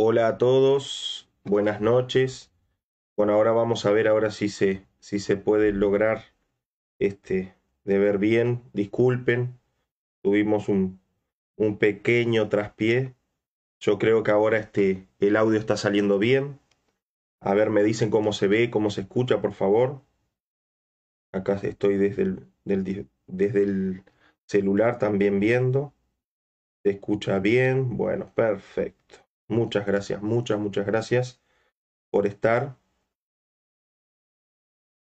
Hola a todos, buenas noches. Bueno, ahora vamos a ver ahora si se, si se puede lograr este, de ver bien. Disculpen, tuvimos un, un pequeño traspié. Yo creo que ahora este, el audio está saliendo bien. A ver, me dicen cómo se ve, cómo se escucha, por favor. Acá estoy desde el, desde el celular también viendo. Se escucha bien. Bueno, perfecto. Muchas gracias, muchas, muchas gracias por estar.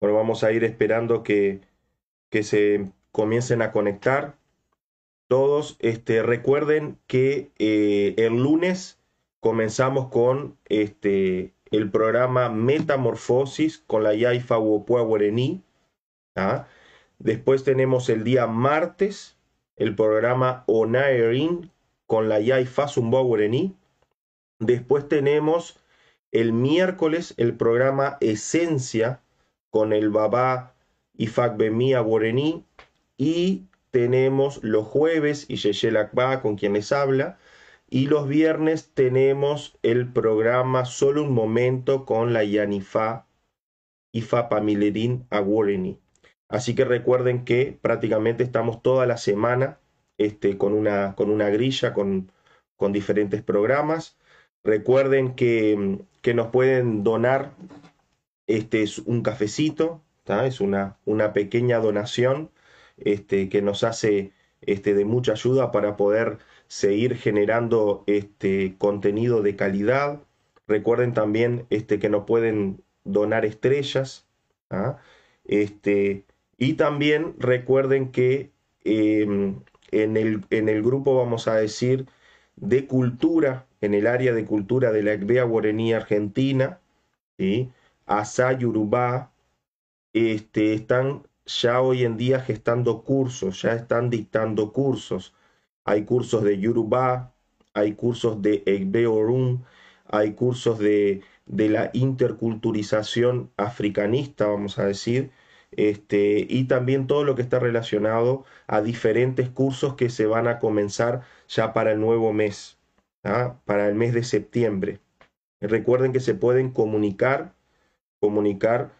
Bueno, vamos a ir esperando que, que se comiencen a conectar todos. Este, recuerden que eh, el lunes comenzamos con este, el programa Metamorfosis con la Yaifa Wopua ¿ah? Después tenemos el día martes el programa Onaerin con la Yaifa Zumboa Después tenemos el miércoles el programa Esencia con el Babá Ifak bemia Borení y tenemos los jueves y Akba con quienes habla y los viernes tenemos el programa Solo un Momento con la yanifa Ifa pamilerin Así que recuerden que prácticamente estamos toda la semana este, con, una, con una grilla, con, con diferentes programas. Recuerden que, que nos pueden donar, este es un cafecito, es una, pequeña donación este, que nos hace este, de mucha ayuda para poder seguir generando este contenido de calidad. Recuerden también este, que nos pueden donar estrellas. Este, y también recuerden que em, en, el, en el grupo, vamos a decir, de cultura en el área de cultura de la aldea guaraní argentina, ASA, Asá, Yurubá, este, están ya hoy en día gestando cursos, ya están dictando cursos. Hay cursos de Yurubá, hay cursos de Egbe hay cursos de, de, la interculturización africanista, vamos a decir, este, y también todo lo que está relacionado a diferentes cursos que se van a comenzar ya para el nuevo mes. ¿ah? para el mes de septiembre. Recuerden que se pueden comunicar, comunicar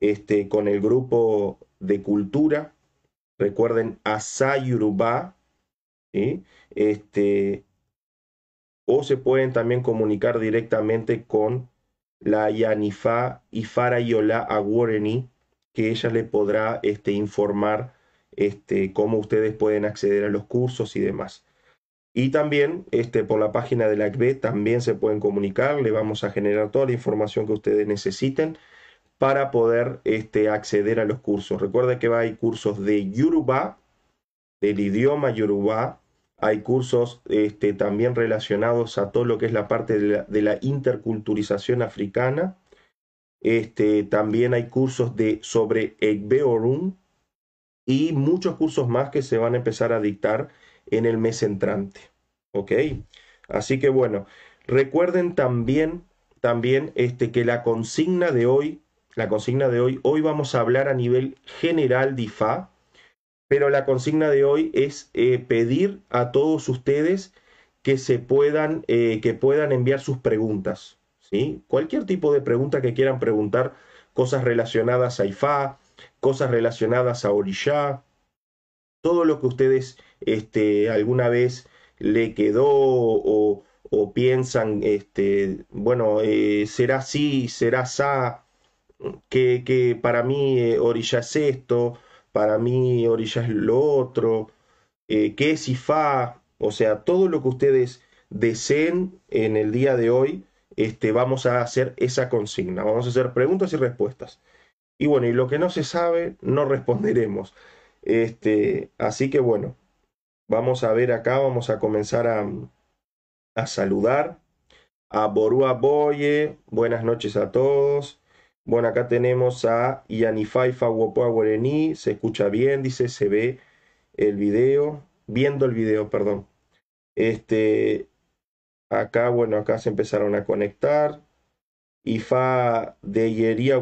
este, con el grupo de cultura. Recuerden Asayurubá, ¿sí? este, o se pueden también comunicar directamente con la Yanifa y Yola Aguareni, que ella le podrá este, informar este, cómo ustedes pueden acceder a los cursos y demás. Y también este, por la página de la ACB también se pueden comunicar, le vamos a generar toda la información que ustedes necesiten para poder este, acceder a los cursos. recuerde que hay cursos de Yoruba, del idioma Yoruba, hay cursos este, también relacionados a todo lo que es la parte de la, interculturización africana. Este, también hay cursos de, sobre Orun, y muchos cursos más que se van a empezar a dictar en el mes entrante. ¿Ok? Así que bueno, recuerden también, también este, que la consigna de hoy, la consigna de hoy, hoy vamos a hablar a nivel general de IFA, pero la consigna de hoy es eh, pedir a todos ustedes que se puedan, eh, que puedan enviar sus preguntas. ¿sí? Cualquier tipo de pregunta que quieran preguntar, cosas relacionadas a IFA, cosas relacionadas a Orishá, todo lo que ustedes este, alguna vez le quedó o, piensan, este, bueno, eh, será sí, será sa, que, para mí eh, orilla es esto, para mí orilla es lo otro, eh, que es fa, o sea, todo lo que ustedes deseen en el día de hoy, este, vamos a hacer esa consigna, vamos a hacer preguntas y respuestas. Y bueno, y lo que no se sabe, no responderemos. Este, así que bueno, vamos a ver acá, vamos a comenzar a, a saludar a Borua Boye, buenas noches a todos. Bueno, acá tenemos a Fa Wopoa Guarení, se escucha bien, dice, se ve el video, viendo el video, perdón. Este, acá, bueno, acá se empezaron a conectar. Ifa de Yería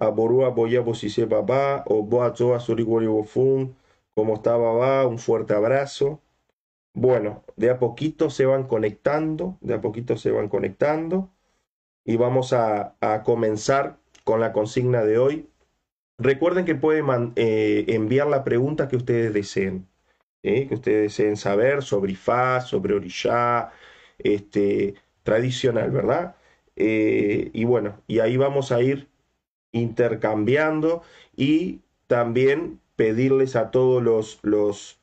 Aborúa Boya papá? o Oboa Toa Bofun, como está Baba? un fuerte abrazo. Bueno, de a poquito se van conectando, de a poquito se van conectando y vamos a, comenzar con la consigna de hoy. Recuerden que pueden eh, enviar la pregunta que ustedes deseen, ¿eh? que ustedes deseen saber sobre Ifá, sobre Orishá, este, tradicional, ¿verdad? Eh, y bueno, y ahí vamos a ir intercambiando y también pedirles a todos los, los,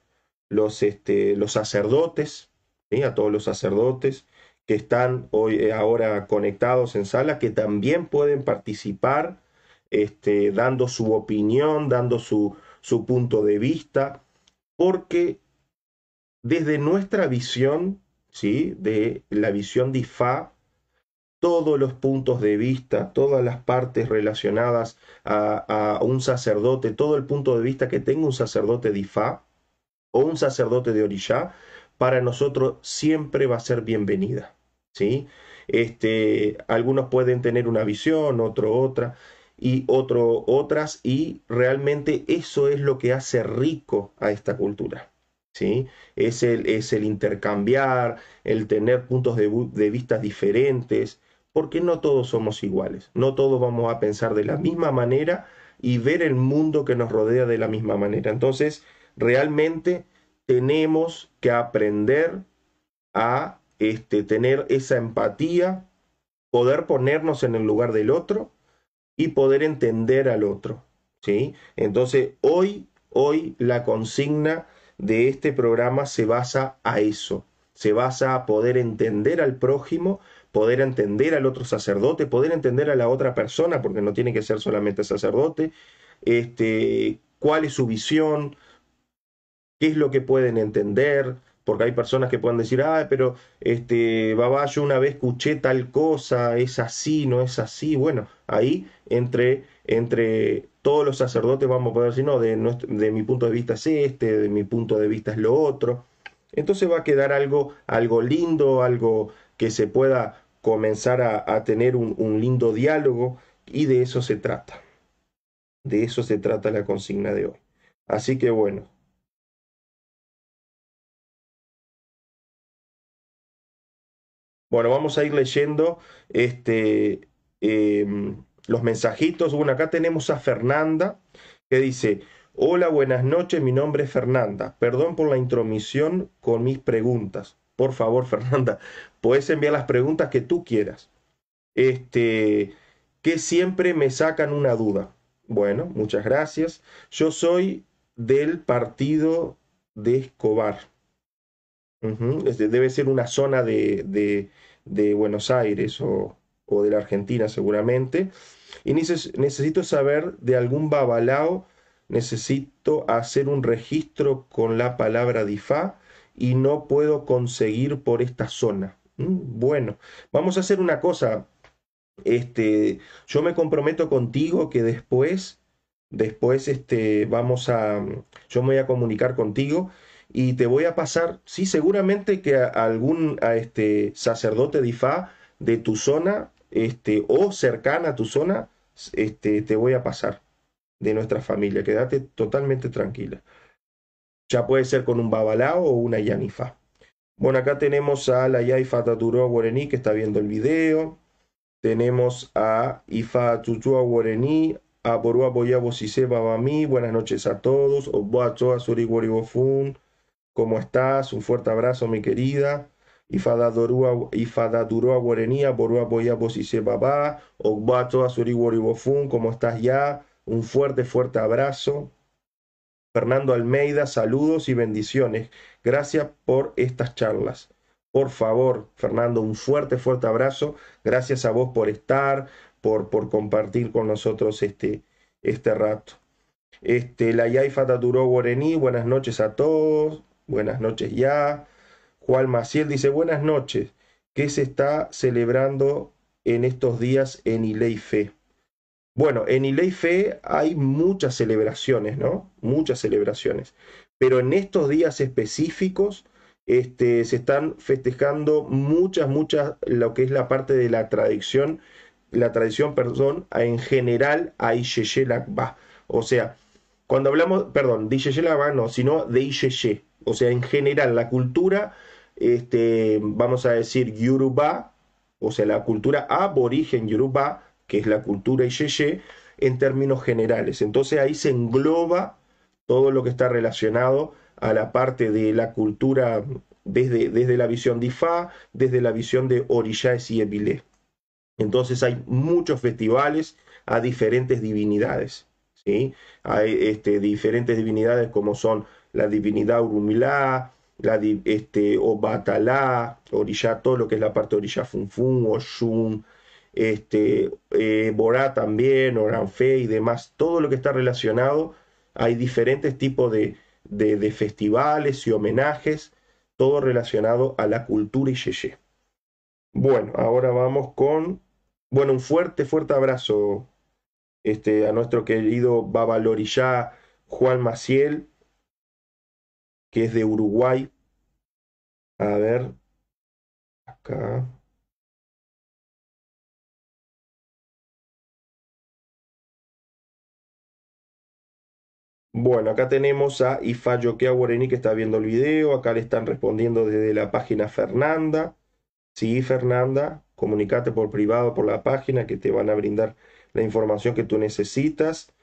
los, este, los sacerdotes, a todos los sacerdotes que están hoy, eh, ahora conectados en sala, que también pueden participar este, dando su opinión, dando su, su punto de vista, porque desde nuestra visión, ¿sí? de la visión de todos los puntos de vista, todas las partes relacionadas a, un sacerdote, todo el punto de vista que tenga un sacerdote de Ifá o un sacerdote de orisha para nosotros siempre va a ser bienvenida. ¿sí? Este, algunos pueden tener una visión, otro otra, y otro otras, y realmente eso es lo que hace rico a esta cultura. ¿Sí? Es, el, es el intercambiar, el tener puntos de, de vista diferentes, porque no todos somos iguales, no todos vamos a pensar de la misma manera y ver el mundo que nos rodea de la misma manera. Entonces, realmente tenemos que aprender a este, tener esa empatía, poder ponernos en el lugar del otro y poder entender al otro. ¿sí? Entonces, hoy, hoy la consigna de este programa se basa a eso, se basa a poder entender al prójimo poder entender al otro sacerdote, poder entender a la otra persona, porque no tiene que ser solamente sacerdote, este, cuál es su visión, qué es lo que pueden entender, porque hay personas que pueden decir, ah, pero este, baba, yo una vez escuché tal cosa, es así, no es así. Bueno, ahí entre, entre todos los sacerdotes vamos a poder decir, no, de, de mi punto de vista es este, de mi punto de vista es lo otro. Entonces va a quedar algo, algo lindo, algo, que se pueda comenzar a, tener un, lindo diálogo y de eso se trata. De eso se trata la consigna de hoy. Así que bueno, Bueno, vamos a ir leyendo este, em, los mensajitos. Bueno, acá tenemos a Fernanda que dice, hola, buenas noches, mi nombre es Fernanda. Perdón por la intromisión con mis preguntas por favor, Fernanda, puedes enviar las preguntas que tú quieras. Este, que siempre me sacan una duda. Bueno, muchas gracias. Yo soy del partido de Escobar. este debe ser una zona de, de, Buenos Aires o, o, de la Argentina seguramente. Y necesito saber de algún babalao, necesito hacer un registro con la palabra DIFA y no puedo conseguir por esta zona. Mm, bueno, vamos a hacer una cosa. Este, yo me comprometo contigo que después, después este, vamos a, yo me voy a comunicar contigo y te voy a pasar, sí, seguramente que a algún a este, sacerdote de de tu zona, este, o cercana a tu zona, este, te voy a pasar de nuestra familia. Quédate totalmente tranquila. Ya puede ser con un babalao o una yanifa. Bueno, acá tenemos a la Yaifa fataturoa Guarení que está viendo el video. Tenemos a Ifa Chuchua Guarení, a Borua Boyabo Sise Bami. Buenas noches a todos. Oboa a Suri ¿Cómo estás? Un fuerte abrazo, mi querida. Ifadaduroa Guarenía, Borua Boyabo Sisebaba, Ogbato Toa Guaribofun, ¿cómo estás ya? Un fuerte, fuerte abrazo. Fernando Almeida, saludos y bendiciones. Gracias por estas charlas. Por favor, Fernando, un fuerte, fuerte abrazo. Gracias a vos por estar, por, por compartir con nosotros este, este rato. Este, la Yaifa Taturó Guarení, buenas noches a todos. Buenas noches ya. Juan Maciel dice, buenas noches. ¿Qué se está celebrando en estos días en Ileife? Bueno, en Fe hay muchas celebraciones, ¿no? Muchas celebraciones. Pero en estos días específicos este, se están festejando muchas, muchas, lo que es la parte de la tradición, la tradición, perdón, en general a Lagba. O sea, cuando hablamos, perdón, de Lagba, no, sino de Isheye. O sea, en general, la cultura, este, vamos a decir, Yoruba, o sea, la cultura aborigen Yoruba, que es la cultura y en términos generales. Entonces ahí se engloba todo lo que está relacionado a la parte de la cultura desde, desde la visión de Ifá, desde la visión de Orishaes y Ebilé. Entonces hay muchos festivales a diferentes divinidades. ¿sí? Hay este, diferentes divinidades como son la divinidad Urumilá, la este, Obatalá, Orishá, todo lo que es la parte de Orishá Funfun, Oshun, este, eh, Borá también, Oranfe y demás, todo lo que está relacionado, hay diferentes tipos de, de, festivales y homenajes, todo relacionado a la cultura y Bueno, ahora vamos con, bueno, un fuerte, fuerte abrazo este, a nuestro querido Lorilla Juan Maciel, que es de Uruguay. A ver, acá. Bueno, acá tenemos a Ifayokea Guareni que está viendo el video, acá le están respondiendo desde la página Fernanda. Sí, Fernanda, comunicate por privado por la página que te van a brindar la información que tú necesitas.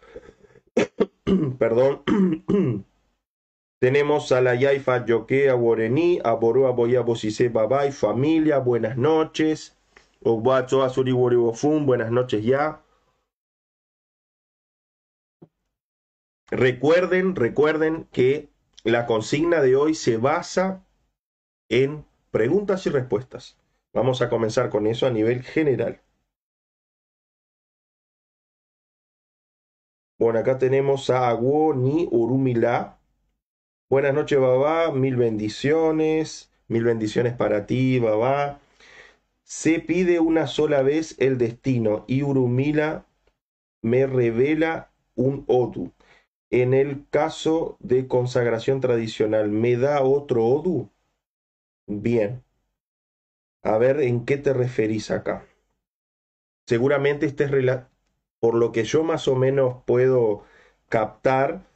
Perdón. tenemos a la Yaifa Yokea Guareni, a Borua Boya Bosise Babay, familia, buenas noches. Azuri Buenas noches ya. Recuerden, recuerden que la consigna de hoy se basa en preguntas y respuestas. Vamos a comenzar con eso a nivel general. Bueno, acá tenemos a Agoni Urumila. Buenas noches, Baba. Mil bendiciones. Mil bendiciones para ti, Baba. Se pide una sola vez el destino y Urumila me revela un odu en el caso de consagración tradicional, ¿me da otro odu? Bien. A ver, ¿en qué te referís acá? Seguramente estés, por lo que yo más o menos puedo captar,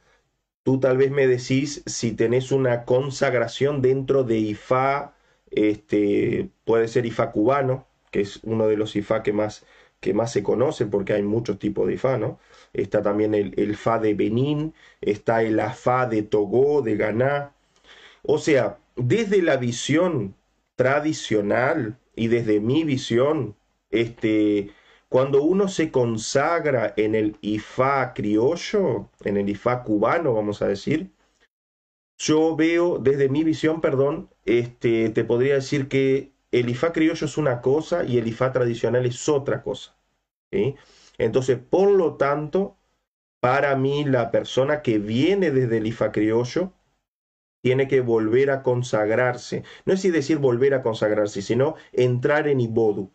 tú tal vez me decís si tenés una consagración dentro de IFA, este, puede ser IFA cubano, que es uno de los IFA que más que más se conocen porque hay muchos tipos de fa, ¿no? Está también el, el fa de Benín, está el afa de Togo, de Ghana. O sea, desde la visión tradicional y desde mi visión, este, cuando uno se consagra en el ifá criollo, en el ifá cubano, vamos a decir, yo veo desde mi visión, perdón, este, te podría decir que el IFA criollo es una cosa y el IFA tradicional es otra cosa. Entonces, por lo tanto, para mí la persona que viene desde el IFA criollo tiene que volver a consagrarse. No es decir volver a consagrarse, sino entrar en Ibodu,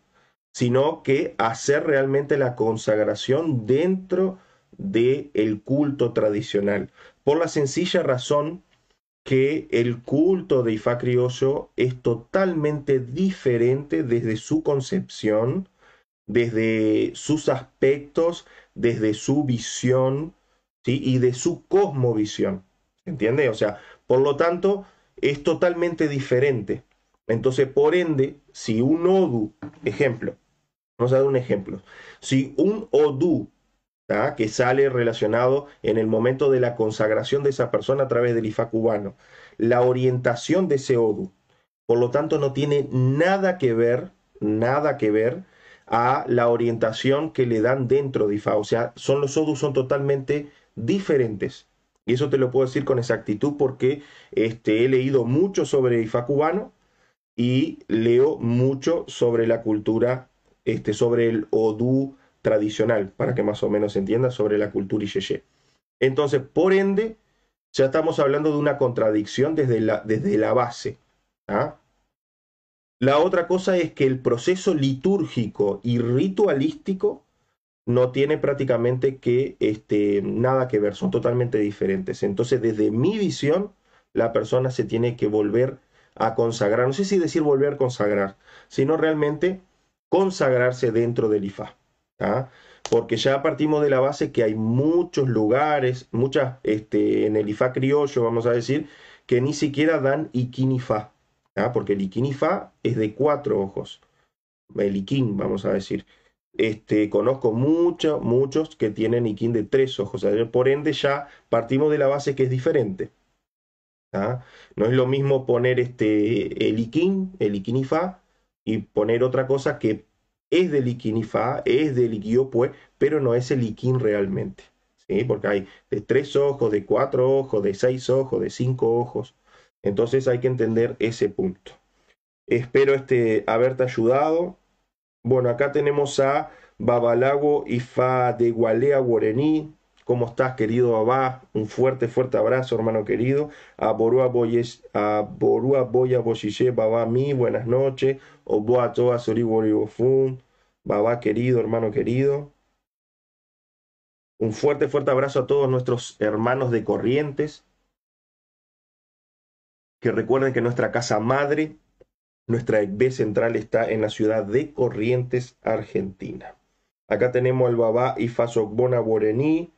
sino que hacer realmente la consagración dentro del culto tradicional. Por la sencilla razón que el culto de Ifá Crioso es totalmente diferente desde su concepción, desde sus aspectos, desde su visión y de su cosmovisión. ¿Entiende? O sea, por lo tanto, es totalmente diferente. Entonces, por ende, si un Odu, ejemplo, vamos a dar un ejemplo, si un Odu que sale relacionado en el momento de la consagración de esa persona a través del IFA cubano. La orientación de ese odu. Por lo tanto, no tiene nada que ver, nada que ver a la orientación que le dan dentro de IFA. O sea, son los Odu son totalmente diferentes. Y eso te lo puedo decir con exactitud porque este, he leído mucho sobre IFA cubano y leo mucho sobre la cultura, este, sobre el odú tradicional, para que más o menos se entienda, sobre la cultura yeye. Entonces, por ende, ya estamos hablando de una contradicción desde la, desde la base. ¿ah? La otra cosa es que el proceso litúrgico y ritualístico no tiene prácticamente que, este, nada que ver, son totalmente diferentes. Entonces, desde mi visión, la persona se tiene que volver a consagrar, no sé si decir volver a consagrar, sino realmente consagrarse dentro del IFA porque ya partimos de la base que hay muchos lugares, muchas, este, en el IFA criollo, vamos a decir, que ni siquiera dan Iquini ¿tá? porque el Ikinifa es de cuatro ojos, el Ikin vamos a decir. Este, conozco muchos, muchos que tienen Ikin de tres ojos, por ende ya partimos de la base que es diferente. No es lo mismo poner este, el Ikin el Ikinifa, y poner otra cosa que es del Ifá, es de pues pero no es el liquín realmente. ¿sí? Porque hay de tres ojos, de cuatro ojos, de seis ojos, de cinco ojos. Entonces hay que entender ese punto. Espero este, haberte ayudado. Bueno, acá tenemos a Babalago Ifa de Gualea Guarení, ¿Cómo estás, querido Abá? Un fuerte, fuerte abrazo, hermano querido. A Borua Boya Boshishé, Babá Mi, buenas noches. Oboa Toa Soriboribofun, Babá querido, hermano querido. Un fuerte, fuerte abrazo a todos nuestros hermanos de Corrientes. Que recuerden que nuestra casa madre, nuestra EB central está en la ciudad de Corrientes, Argentina. Acá tenemos al Babá Bona Borení,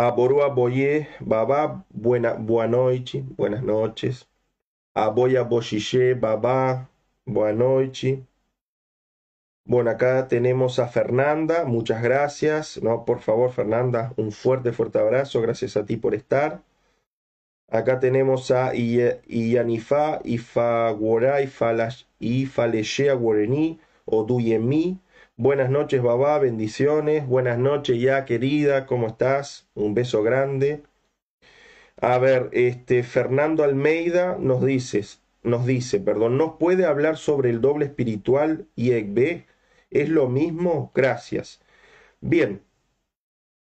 a Borua Boye, Baba, buena, buena noche, buenas noches. A Boya Boshiche, Baba, buenas noches. Bueno, acá tenemos a Fernanda, muchas gracias. No, por favor, Fernanda, un fuerte, fuerte abrazo, gracias a ti por estar. Acá tenemos a y Ifagora, Ifaleshea Guarení, Oduyemi. Buenas noches, Babá, bendiciones. Buenas noches, ya querida, ¿cómo estás? Un beso grande. A ver, este Fernando Almeida nos dice, nos dice, perdón, ¿nos puede hablar sobre el doble espiritual y B? ¿Es lo mismo? Gracias. Bien,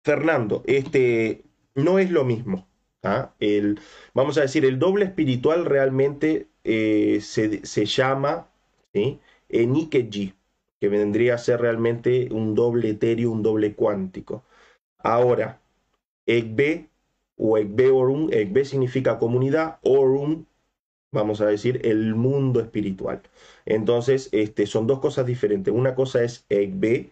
Fernando, este no es lo mismo. ¿ah? El, vamos a decir, el doble espiritual realmente eh, se, llama ¿sí? Enikeji que vendría a ser realmente un doble etéreo, un doble cuántico. Ahora, Egbe o Egbe Orum, Egbe significa comunidad, Orum, vamos a decir, el mundo espiritual. Entonces, este, son dos cosas diferentes. Una cosa es Egbe,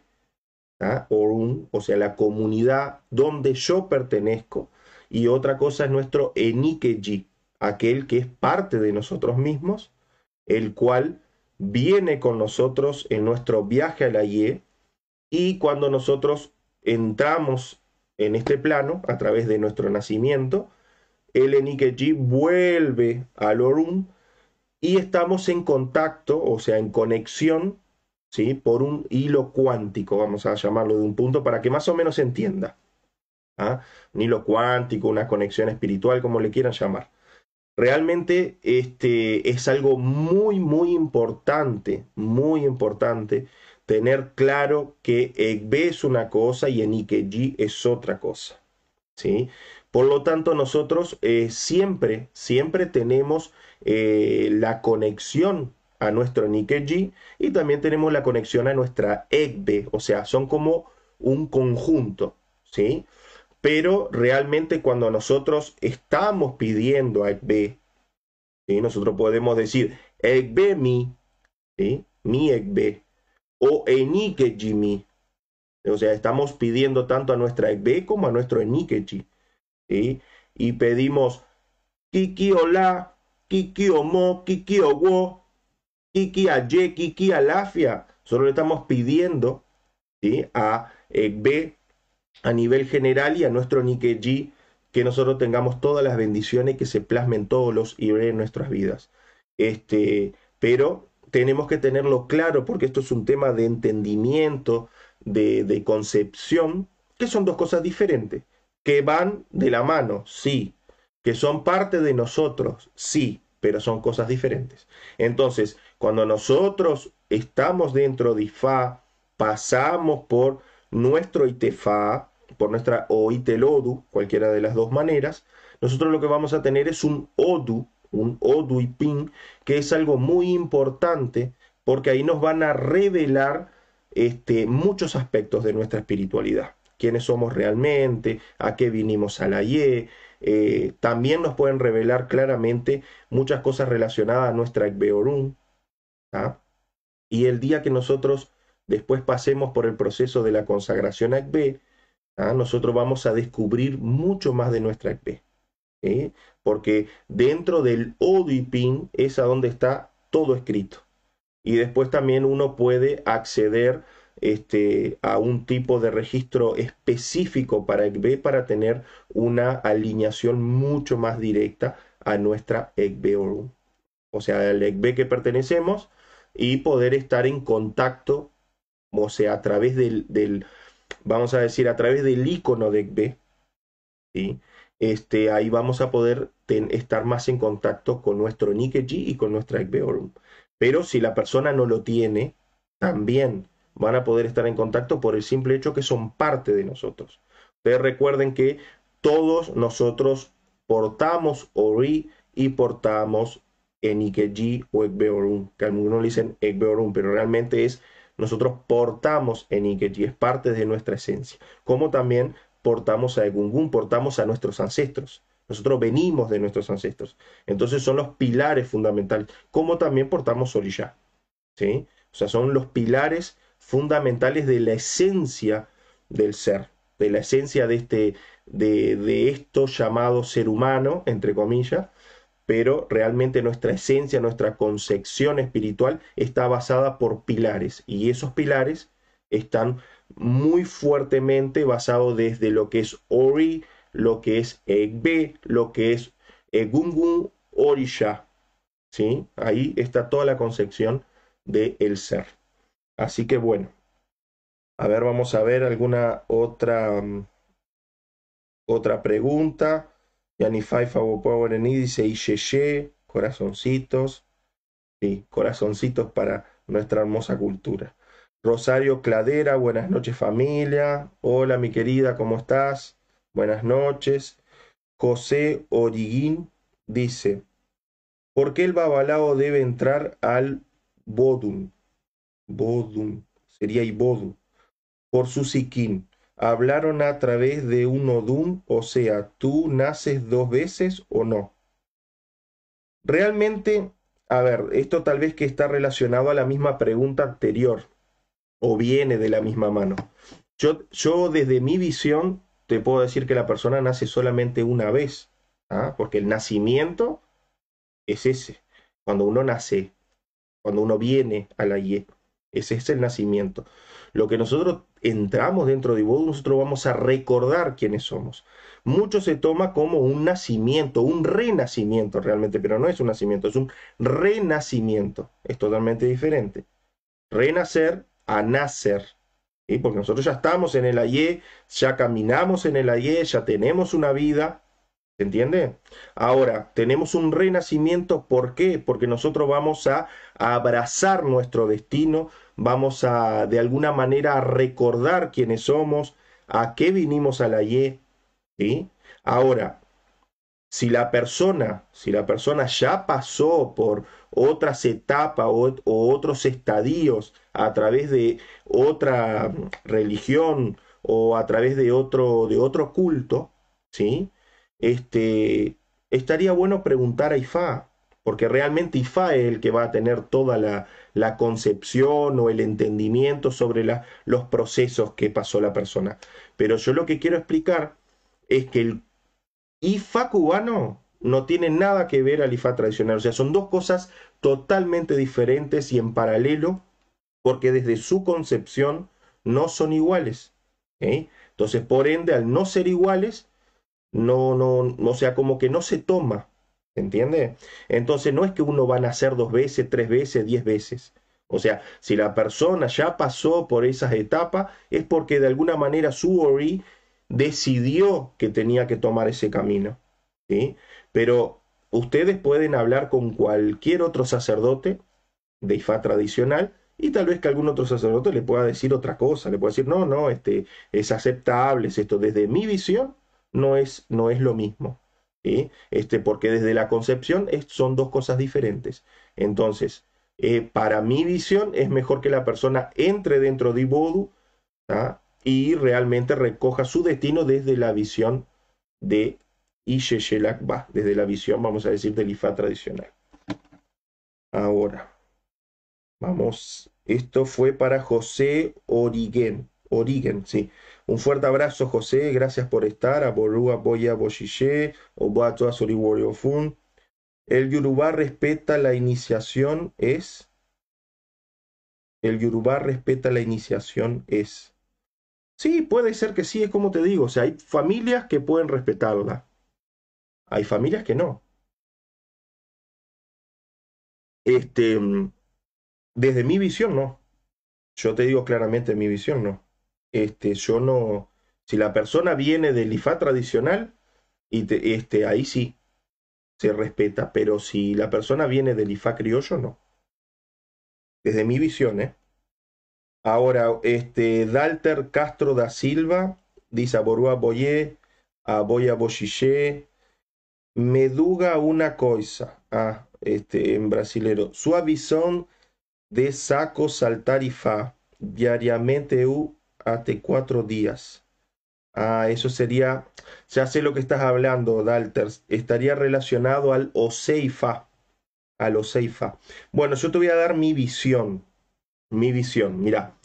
¿ah? Orum, o sea, la comunidad donde yo pertenezco, y otra cosa es nuestro Enikeji, aquel que es parte de nosotros mismos, el cual viene con nosotros en nuestro viaje a la IE y cuando nosotros entramos en este plano a través de nuestro nacimiento, el Enikeji vuelve al Orum y estamos en contacto, o sea, en conexión, ¿sí? por un hilo cuántico, vamos a llamarlo de un punto para que más o menos entienda. ¿ah? Un hilo cuántico, una conexión espiritual, como le quieran llamar. Realmente este, es algo muy, muy importante, muy importante tener claro que ECB eh, es una cosa y en es otra cosa. ¿sí? Por lo tanto, nosotros eh, siempre, siempre tenemos eh, la conexión a nuestro G y también tenemos la conexión a nuestra ECB, o sea, son como un conjunto, ¿sí? Pero realmente cuando nosotros estamos pidiendo a Ekbe, ¿sí? nosotros podemos decir Ekbe mi, mi Ekbe, o Enikeji mi. O sea, estamos pidiendo tanto a nuestra Ekbe como a nuestro Enikeji. Y pedimos Kiki Ola, Kiki Omo, Kiki Owo, Kiki Aye, Kiki Alafia. Solo le estamos pidiendo a Ekbe a nivel general y a nuestro Nikeji, que nosotros tengamos todas las bendiciones que se plasmen todos los Ibre en nuestras vidas. Este, pero tenemos que tenerlo claro porque esto es un tema de entendimiento, de, de concepción, que son dos cosas diferentes, que van de la mano, sí, que son parte de nosotros, sí, pero son cosas diferentes. Entonces, cuando nosotros estamos dentro de IFA, pasamos por nuestro ITEFA, por nuestra oite cualquiera de las dos maneras, nosotros lo que vamos a tener es un ODU, un ODU y PIN, que es algo muy importante porque ahí nos van a revelar este, muchos aspectos de nuestra espiritualidad. Quiénes somos realmente, a qué vinimos a la eh, también nos pueden revelar claramente muchas cosas relacionadas a nuestra Ekbeorun. ¿ah? Y el día que nosotros después pasemos por el proceso de la consagración a ¿ah? nosotros vamos a descubrir mucho más de nuestra ECB, Porque dentro del ODPIN es a donde está todo escrito. Y después también uno puede acceder este, a un tipo de registro específico para ECB para tener una alineación mucho más directa a nuestra ECB o sea, al ECB que pertenecemos y poder estar en contacto, o sea, a través del vamos a decir, a través del icono de ECBE, este, ahí vamos a poder estar más en contacto con nuestro G y con nuestra Ecbeorum. Pero si la persona no lo tiene, también van a poder estar en contacto por el simple hecho que son parte de nosotros. Ustedes recuerden que todos nosotros portamos Ori y portamos en G o Ecbeorum, que algunos le dicen Ecbeorum, pero realmente es nosotros portamos en ikechi es parte de nuestra esencia, como también portamos a Egungun, portamos a nuestros ancestros. Nosotros venimos de nuestros ancestros. Entonces son los pilares fundamentales, como también portamos Orisha. ¿sí? O sea, son los pilares fundamentales de la esencia del ser, de la esencia de, este, de, de esto llamado ser humano, entre comillas, pero realmente nuestra esencia, nuestra concepción espiritual está basada por pilares y esos pilares están muy fuertemente basados desde lo que es Ori, lo que es Egbe, lo que es Egungun Orisha. ¿sí? Ahí está toda la concepción del el ser. Así que bueno, a ver, vamos a ver alguna otra, mm, otra pregunta. Yanifaifa Power en dice Yeye, corazoncitos. Sí, corazoncitos para nuestra hermosa cultura. Rosario Cladera, buenas noches familia. Hola mi querida, ¿cómo estás? Buenas noches. José Origuín dice, ¿por qué el babalao debe entrar al bodum? Bodum, sería bodum, Por su hablaron a través de un odum, o sea, tú naces dos veces o no. Realmente, a ver, esto tal vez que está relacionado a la misma pregunta anterior, o viene de la misma mano. Yo, desde mi visión te puedo decir que la persona nace solamente una vez, ¿ah? porque el nacimiento es ese, cuando uno nace, cuando uno viene a la IE, ese es el nacimiento lo que nosotros entramos dentro de vosotros nosotros vamos a recordar quiénes somos. Mucho se toma como un nacimiento, un renacimiento realmente, pero no es un nacimiento, es un renacimiento. Es totalmente diferente. Renacer a nacer. Porque nosotros ya estamos en el ayer, ya caminamos en el ayer, ya tenemos una vida, ¿Se entiende? Ahora, tenemos un renacimiento, ¿por qué? Porque nosotros vamos a abrazar nuestro destino, vamos a de alguna manera a recordar quiénes somos, a qué vinimos a la Y. ¿sí? Ahora, si la persona, si la persona ya pasó por otras etapas o, otros estadios a través de otra religión o a través de otro, de otro culto, ¿sí? Este, estaría bueno preguntar a Ifá, porque realmente Ifá es el que va a tener toda la, la concepción o el entendimiento sobre los procesos que pasó la persona. Pero yo lo que quiero explicar es que el IFA cubano no tiene nada que ver al IFA tradicional. O sea, son dos cosas totalmente diferentes y en paralelo, porque desde su concepción no son iguales. ¿eh? Entonces, por ende, al no ser iguales, no, no, o sea, como que no se toma ¿Se entiende? Entonces no es que uno va a nacer dos veces, tres veces, diez veces. O sea, si la persona ya pasó por esas etapas, es porque de alguna manera su ori decidió que tenía que tomar ese camino. Pero ustedes pueden hablar con cualquier otro sacerdote de Ifa tradicional y tal vez que algún otro sacerdote le pueda decir otra cosa, le pueda decir, no, no, este, es aceptable, es esto, desde mi visión no es, no es lo mismo este, porque desde la concepción son dos cosas diferentes. Entonces, eh, para mi visión es mejor que la persona entre dentro de Ibodu y realmente recoja su destino desde la visión de Ise-Shelakba, desde la visión, vamos a decir, del Ifá tradicional. Ahora, vamos, esto fue para José Origen, Origen, sí. Un fuerte abrazo, José. Gracias por estar. Aborúa, Boya, suri, asori Fun. El Yurubá respeta la iniciación es. El Yurubá respeta la iniciación es. Sí, puede ser que sí, es como te digo. O sea, hay familias que pueden respetarla. Hay familias que no. Este, mm, desde mi visión, no. Yo te digo claramente, mi visión no. Este, yo no, si la persona viene del IFA tradicional, y este, ahí sí se respeta, pero si la persona viene del IFA criollo, no. Desde mi visión, ¿eh? Ahora, este, Dalter Castro da Silva dice a Boyé, a Boya me duga una cosa, ah, este, en brasilero, suavizón de saco saltar IFA, diariamente hasta cuatro días. Ah, eso sería, ya sé lo que estás hablando, Dalters, estaría relacionado al Oseifa, al Oseifa. Bueno, yo te voy a dar mi visión, mi visión, mira,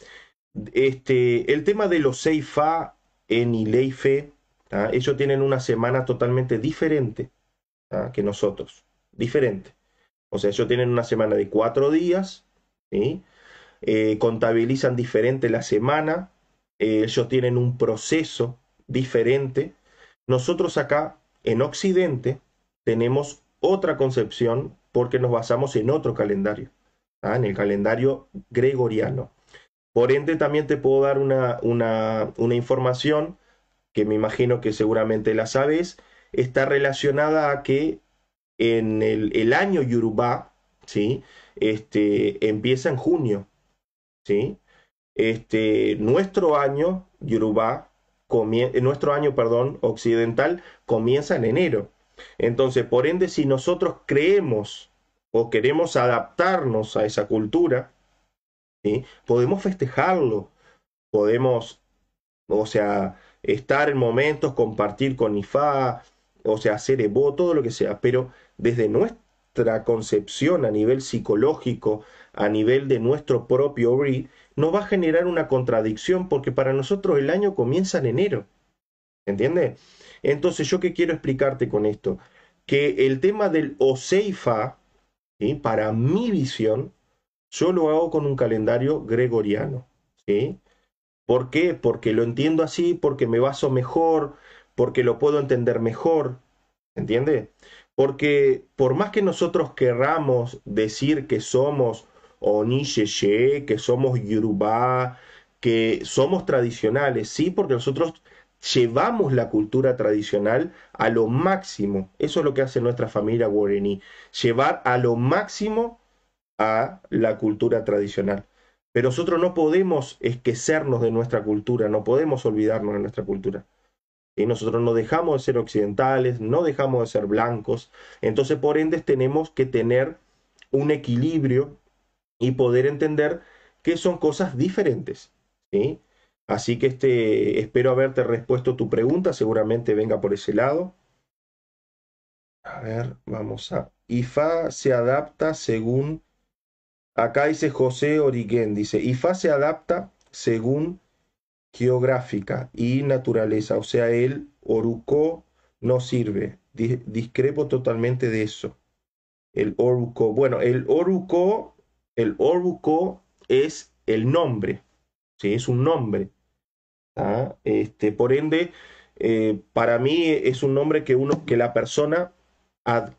este, el tema del Oseifa en Ileife, ¿ah? ellos tienen una semana totalmente diferente ¿ah? que nosotros, diferente. O sea, ellos tienen una semana de cuatro días, ¿sí? Eh, contabilizan diferente la semana, eh, ellos tienen un proceso diferente. Nosotros acá en Occidente tenemos otra concepción porque nos basamos en otro calendario, ¿ah? en el calendario gregoriano. Por ende, también te puedo dar una, una, una información que me imagino que seguramente la sabes, está relacionada a que en el, el año Yoruba, ¿sí? Este, empieza en junio, ¿sí? este, nuestro año eh, nuestro año, perdón, occidental, comienza en enero. Entonces, por ende, si nosotros creemos o queremos adaptarnos a esa cultura, podemos festejarlo, podemos, o sea, estar en momentos, compartir con IFA, o sea, hacer EBO, todo lo que sea, pero desde nuestra concepción a nivel psicológico, a nivel de nuestro propio no va a generar una contradicción porque para nosotros el año comienza en enero. ¿Entiendes? Entonces, ¿yo qué quiero explicarte con esto? Que el tema del OSEIFA, para mi visión, yo lo hago con un calendario gregoriano. ¿sí? ¿Por qué? Porque lo entiendo así, porque me baso mejor, porque lo puedo entender mejor. ¿Entiendes? Porque por más que nosotros querramos decir que somos ni que somos yurubá que somos tradicionales, ¿sí? Porque nosotros llevamos la cultura tradicional a lo máximo. Eso es lo que hace nuestra familia guarení, llevar a lo máximo a la cultura tradicional. Pero nosotros no podemos esquecernos de nuestra cultura, no podemos olvidarnos de nuestra cultura. Y nosotros no dejamos de ser occidentales, no dejamos de ser blancos. Entonces, por ende, tenemos que tener un equilibrio y poder entender que son cosas diferentes. ¿sí? Así que este, espero haberte respuesto tu pregunta, seguramente venga por ese lado. A ver, vamos a... IFA se adapta según... Acá dice José Origen, dice, IFA se adapta según geográfica y naturaleza, o sea, el oruco no sirve. Discrepo totalmente de eso. El oruco. Bueno, el oruco el Orbuco es el nombre, ¿sí? es un nombre. Este, por ende, eh, para mí es un nombre que, uno, que la persona,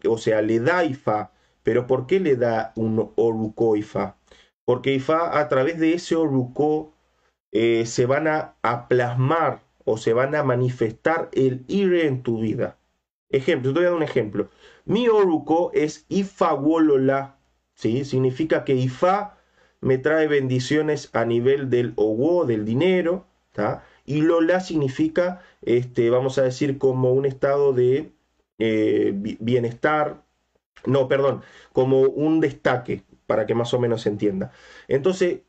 o sea, le da Ifa. Pero ¿por qué le da un Orbuco Ifa? Porque Ifa a través de ese Orbuco, eh, se van a, plasmar o se van a manifestar el IRE en tu vida. Ejemplo, te voy a dar un ejemplo. Mi Orbuco es ifa Wolola Significa que Ifa me trae bendiciones a nivel del owo, del dinero, y Lola significa, este, vamos a decir, como un estado de eh, bienestar, no, perdón, como un destaque, para que más o menos se entienda. Entonces,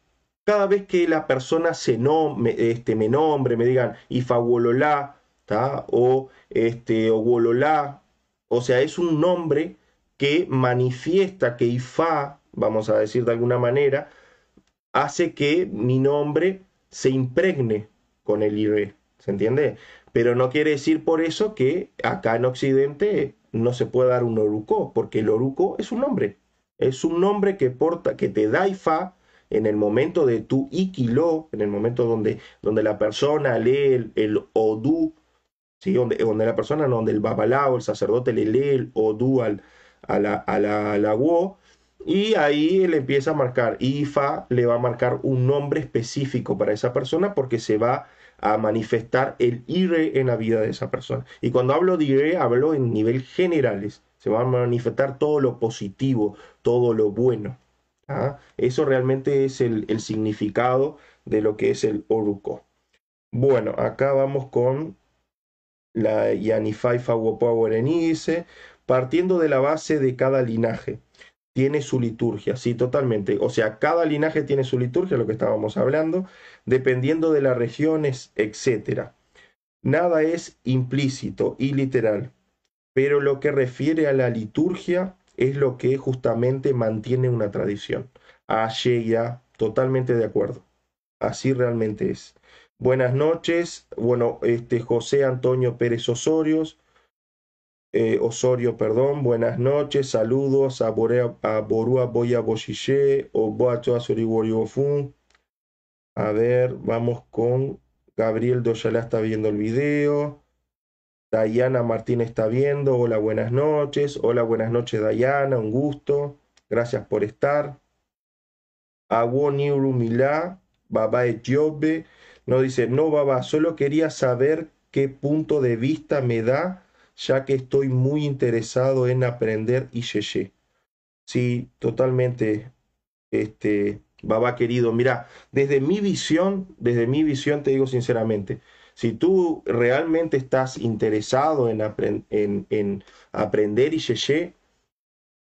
cada vez que la persona se este, me nombre, me digan Ifa Wololá, o este, o sea, es un nombre que manifiesta que Ifá, vamos a decir de alguna manera, hace que mi nombre se impregne con el IRE, ¿se entiende? Pero no quiere decir por eso que acá en Occidente no se puede dar un oruco, porque el oruco es un nombre, es un nombre que porta, que te da Ifá en el momento de tu Iquiló, en el momento donde, donde la persona lee el, el Odú, ¿sí? donde, donde, la persona, donde el babalao, el sacerdote le lee el Odú al, a la, a la, la y ahí le empieza a marcar, IFA le va a marcar un nombre específico para esa persona porque se va a manifestar el IRE en la vida de esa persona. Y cuando hablo de IRE, hablo en nivel generales. Se va a manifestar todo lo positivo, todo lo bueno. ¿Ah? Eso realmente es el, significado de lo que es el Oruko. Bueno, acá vamos con la Yanifai Fawopower en partiendo de la base de cada linaje tiene su liturgia, sí, totalmente. O sea, cada linaje tiene su liturgia, lo que estábamos hablando, dependiendo de las regiones, etc. Nada es implícito y literal, pero lo que refiere a la liturgia es lo que justamente mantiene una tradición. Ah, y totalmente de acuerdo. Así realmente es. Buenas noches, bueno, este José Antonio Pérez Osorios, eh, Osorio, perdón, buenas noches, saludos a, a Borua Boya Boshishé, o Boachoa A ver, vamos con Gabriel Doyala está viendo el video. Dayana Martín está viendo. Hola, buenas noches. Hola, buenas noches, Dayana. Un gusto. Gracias por estar. Agua Milá, Baba No dice, no, Baba, solo quería saber qué punto de vista me da ya que estoy muy interesado en aprender IYY. Sí, totalmente, este, Baba querido, mira, desde mi visión, desde mi visión te digo sinceramente, si tú realmente estás interesado en, aprender en, en aprender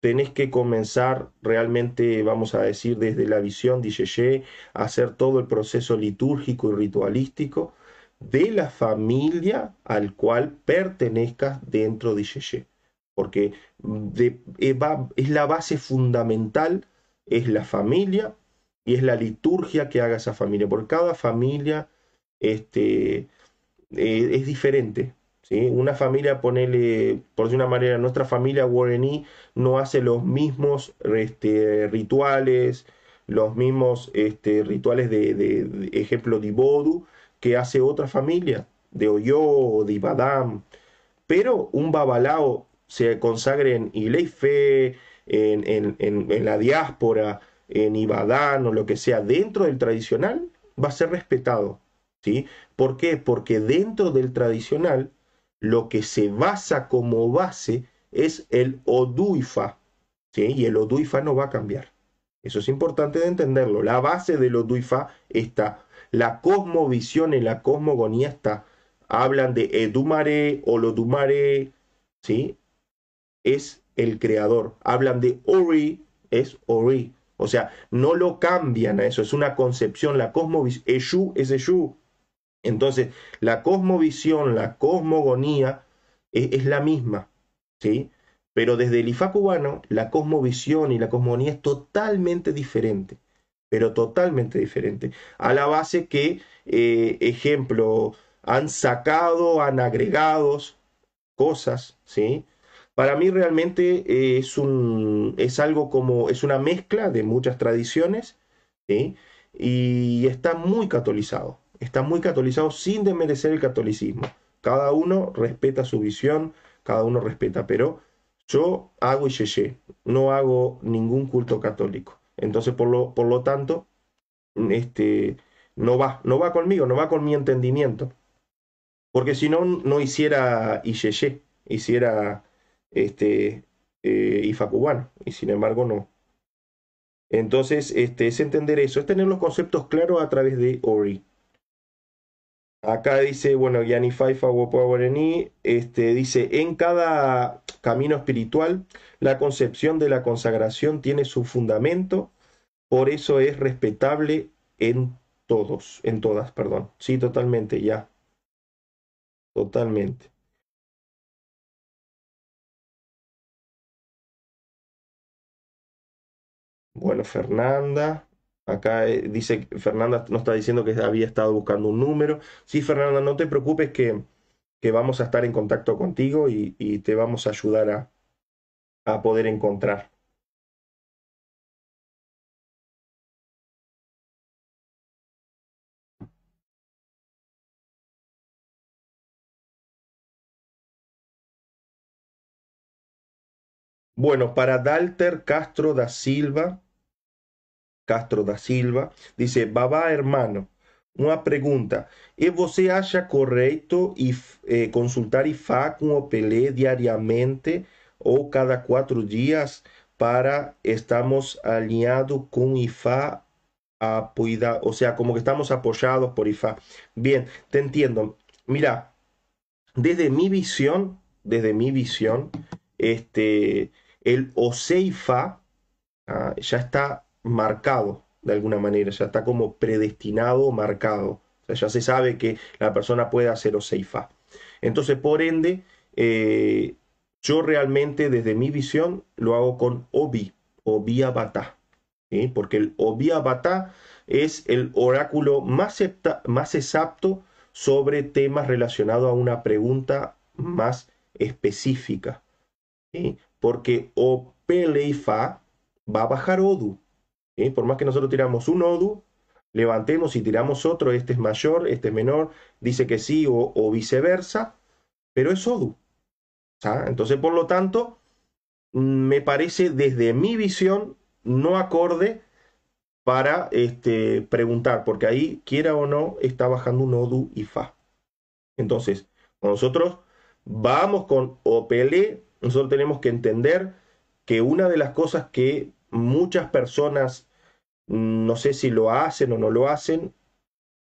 tenés que comenzar realmente, vamos a decir, desde la visión de IYY, hacer todo el proceso litúrgico y ritualístico, de la familia al cual pertenezcas dentro de Yeye. Porque mm, de, eh, es la base fundamental, es la familia y es la liturgia que haga esa familia. Porque cada familia este, eh, es diferente. ¿sí? Una familia, ponele, por de una manera, nuestra familia E. no hace los mismos este, rituales, los mismos este, rituales de, de ejemplo, de Bodu, que hace otra familia, de Oyo, de Ibadam, pero un babalao se consagre en Ileife, en, en, la diáspora, en Ibadán o lo que sea, dentro del tradicional, va a ser respetado. ¿sí? ¿Por qué? Porque dentro del tradicional, lo que se basa como base es el oduifa, ¿sí? y el oduifa no va a cambiar. Eso es importante de entenderlo. La base de lo duifa está. La cosmovisión y la cosmogonía está. Hablan de Edumare o Lodumare, ¿sí? Es el creador. Hablan de Ori, es Ori. O sea, no lo cambian a eso. Es una concepción. La cosmovisión, Eshu es Eshu. Entonces, la cosmovisión, la cosmogonía e, es la misma, ¿sí? Pero desde el IFA cubano, la cosmovisión y la cosmonía es totalmente diferente, pero totalmente diferente. A la base que, eh, ejemplo, han sacado, han agregado cosas, ¿sí? Para mí realmente eh, es, un, es algo como, es una mezcla de muchas tradiciones, Y está muy catolizado, está muy catolizado sin desmerecer el catolicismo. Cada uno respeta su visión, cada uno respeta, pero yo hago Yeye, no hago ningún culto católico. Entonces, por lo, tanto, este, no va, no va conmigo, no va con mi entendimiento. Porque si no, no hiciera sheyé, hiciera este, eh, cubano. y sin embargo no. Entonces, este, es entender eso, es tener los conceptos claros a través de Ori. Acá dice, bueno, Yani Faifa Guapuaguarení, este, dice, en cada camino espiritual, la concepción de la consagración tiene su fundamento, por eso es respetable en todos, en todas, perdón. Sí, totalmente, ya. Totalmente. Bueno, Fernanda. Acá eh, dice, Fernanda nos está diciendo que había estado buscando un número. Sí, Fernanda, no te preocupes que, que vamos a estar en contacto contigo y, te vamos a ayudar a, a poder encontrar. Bueno, para Dalter Castro da Silva, Castro da Silva, dice, ...baba hermano, una pregunta... ...es vos haya correcto y eh, consultar IFA ...con PELE diariamente ...o cada cuatro días... para estamos alineados... ...con IFA o sea, como que estamos apoyados por IFA. Bien, te entiendo. Mira, desde mi visión, desde mi visión, este, el OCEIFA ah, ya está marcado de alguna manera, ya está como predestinado, marcado. O sea, ya se sabe que la persona puede hacer o seifa. Entonces, por ende, eh, yo realmente desde mi visión lo hago con Obi, Obi ABATA Porque el Obi ABATA es el oráculo más, exacto sobre temas relacionados a una pregunta más específica. porque Porque Opeleifa va a bajar Odu. ¿eh? Por más que nosotros tiramos un ODU, levantemos y tiramos otro, este es mayor, este es menor, dice que sí o, viceversa, pero es ODU. Entonces, por lo tanto, me parece desde mi visión no acorde para este, preguntar, porque ahí, quiera o no, está bajando un ODU y FA. Entonces, nosotros vamos con OPL, nosotros tenemos que entender que una de las cosas que muchas personas no sé si lo hacen o no lo hacen,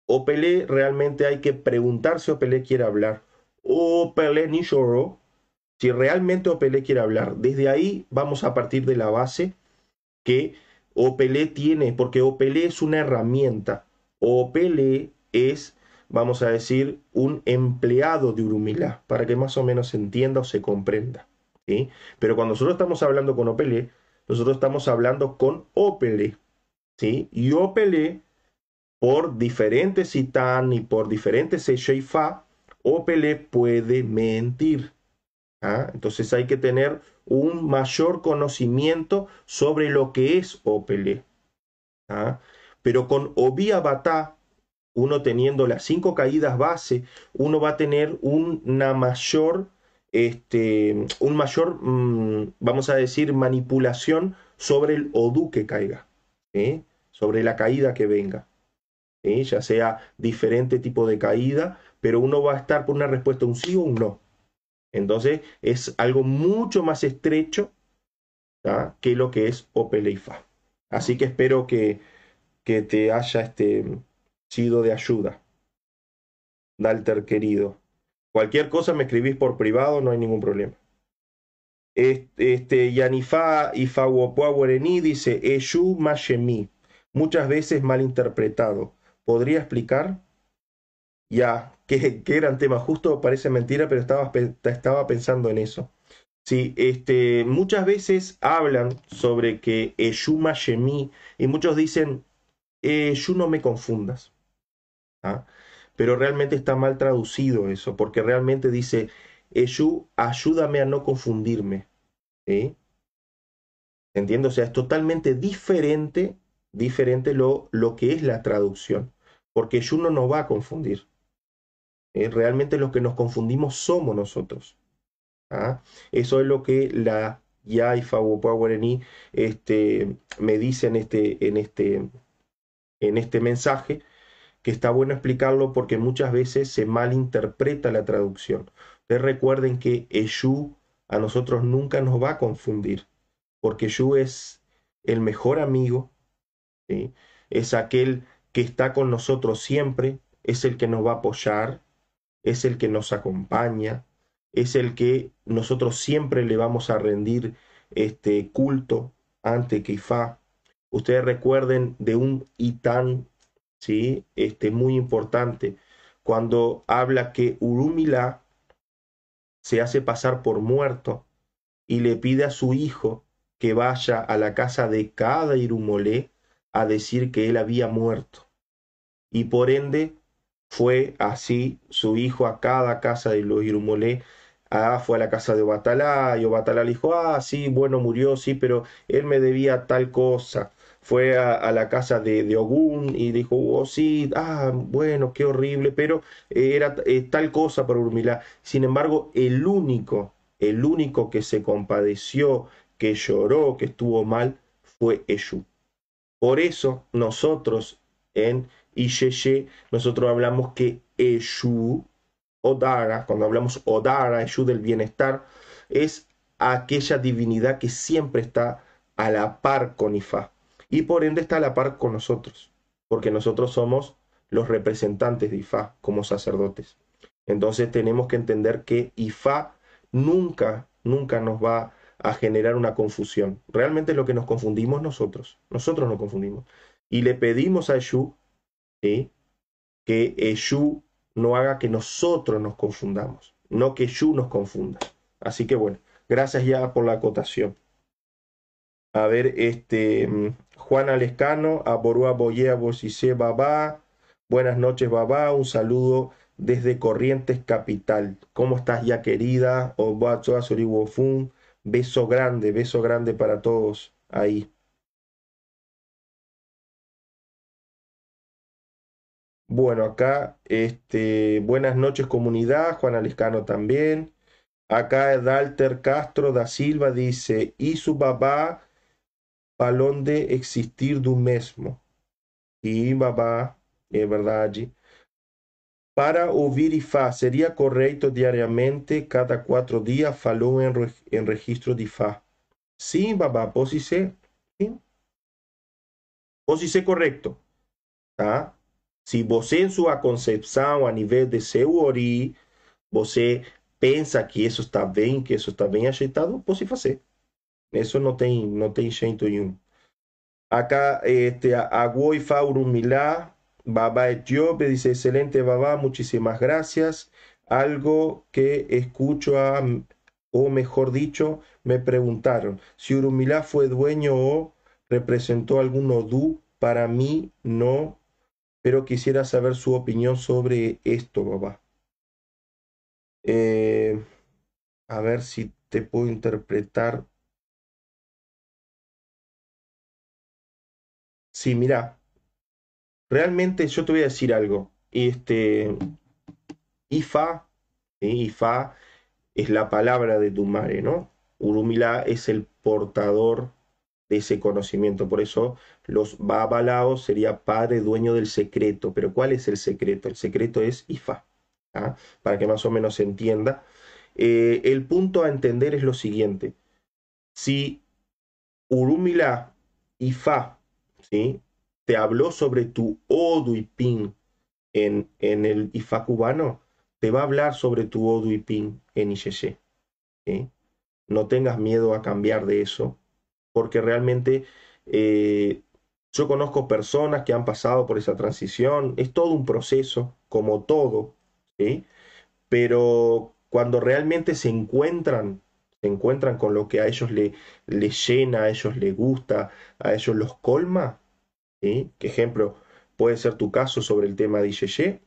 o realmente hay que preguntar si Pelé quiere hablar, o Pelé ni lloró, si realmente Opelé quiere hablar. Desde ahí vamos a partir de la base que Opelé tiene, porque Opelé es una herramienta. Opelé es, vamos a decir, un empleado de Urumila. para que más o menos se entienda o se comprenda. Pero cuando nosotros estamos hablando con Opelé, nosotros estamos hablando con Opelé. ¿sí? Yo por diferentes Itan y por diferentes Sheifa, Opele puede mentir. ¿ah? Entonces hay que tener un mayor conocimiento sobre lo que es Opele. ¿ah? Pero con Obia bata uno teniendo las cinco caídas base, uno va a tener una mayor, este, un mayor, mm, vamos a decir, manipulación sobre el Odu que caiga sobre la caída que venga. Ya sea diferente tipo de caída, pero uno va a estar por una respuesta un sí o un no. Entonces es algo mucho más estrecho que lo que es Opeleifa. Así que espero que, que te haya este, sido de ayuda. Dalter querido. Cualquier cosa me escribís por privado, no hay ningún problema. Este, este Fawopua Ifawopuawereni dice Eyu Mashemi muchas veces mal interpretado. ¿Podría explicar? Ya, que, gran tema, justo parece mentira, pero estaba, estaba pensando en eso. Sí, este, muchas veces hablan sobre que Yuma Shemi y muchos dicen, eh, no me confundas. ¿Ah? Pero realmente está mal traducido eso, porque realmente dice, Eyu, eh, ayúdame a no confundirme. ¿Sí? ¿Entiendo? O sea, es totalmente diferente diferente lo, lo que es la traducción, porque Yu no nos va a confundir. Eh, realmente los que nos confundimos somos nosotros. ¿ah? Eso es lo que la Yaifa o este, me dice en este, en, este, en este mensaje, que está bueno explicarlo porque muchas veces se malinterpreta la traducción. Ustedes recuerden que Eshu a nosotros nunca nos va a confundir, porque Eshu es el mejor amigo es aquel que está con nosotros siempre, es el que nos va a apoyar, es el que nos acompaña, es el que nosotros siempre le vamos a rendir este culto ante Kifá. Ustedes recuerden de un Itán, ¿sí? este, muy importante, cuando habla que Urumila se hace pasar por muerto y le pide a su hijo que vaya a la casa de cada Irumolé a decir que él había muerto. Y por ende fue así su hijo a cada casa de los Irumolé. Ah, fue a la casa de Obatalá y Obatalá le dijo, ah, sí, bueno, murió, sí, pero él me debía tal cosa. Fue a, la casa de, de, Ogún y dijo, oh, sí, ah, bueno, qué horrible, pero eh, era eh, tal cosa para Urmila Sin embargo, el único, el único que se compadeció, que lloró, que estuvo mal, fue Eshu. Por eso nosotros en Iyeye, nosotros hablamos que Eshu, Odara, cuando hablamos Odara, Eshu del bienestar, es aquella divinidad que siempre está a la par con Ifá. Y por ende está a la par con nosotros, porque nosotros somos los representantes de Ifá como sacerdotes. Entonces tenemos que entender que Ifá nunca, nunca nos va a, a generar una confusión. Realmente lo que nos confundimos nosotros, nosotros nos confundimos. Y le pedimos a Eshu que Eshu no haga que nosotros nos confundamos, no que Eshu nos confunda. Así que bueno, gracias ya por la acotación. A ver, este, mm, Juan Alescano, Aborua Boyea Bosise Babá. Buenas noches, Baba... Un saludo desde Corrientes Capital. ¿Cómo estás ya, querida? Obatsoa Soribofun. Beso grande, beso grande para todos ahí. Bueno, acá, este, buenas noches comunidad, Juan Aliscano también. Acá Dalter Castro da Silva dice, y su papá balón de existir un mesmo. Y papá, es verdad allí. Para ouvir IFA, seria correto diariamente, cada quatro dias, falou em, em registro de IFA. Sim, babá, pode ser. Sim. Pode ser correto. Tá? Se você, em sua concepção, a nível de seu ori, você pensa que isso está bem, que isso está bem ajeitado, pode fazer. Isso não tem, não tem jeito nenhum. Acá, este, a Woifa Urumilá Baba me dice, excelente Baba, muchísimas gracias. Algo que escucho o mejor dicho, me preguntaron, si Urumilá fue dueño o representó algún Odú, para mí no, pero quisiera saber su opinión sobre esto, Baba. Eh, a ver si te puedo interpretar. Sí, mira, realmente yo te voy a decir algo. Este, Ifa, Ifa es la palabra de tu madre, ¿no? Urumila es el portador de ese conocimiento. Por eso los Babalao sería padre, dueño del secreto. Pero ¿cuál es el secreto? El secreto es Ifa, ¿ah? para que más o menos se entienda. Eh, el punto a entender es lo siguiente. Si Urumila, Ifa, ¿sí? te habló sobre tu Odu y Pin en, en el IFA cubano, te va a hablar sobre tu Odu y Pin en IGC. No tengas miedo a cambiar de eso, porque realmente eh, yo conozco personas que han pasado por esa transición, es todo un proceso, como todo, pero cuando realmente se encuentran se encuentran con lo que a ellos les le llena, a ellos les gusta, a ellos los colma, ¿Qué ejemplo puede ser tu caso sobre el tema de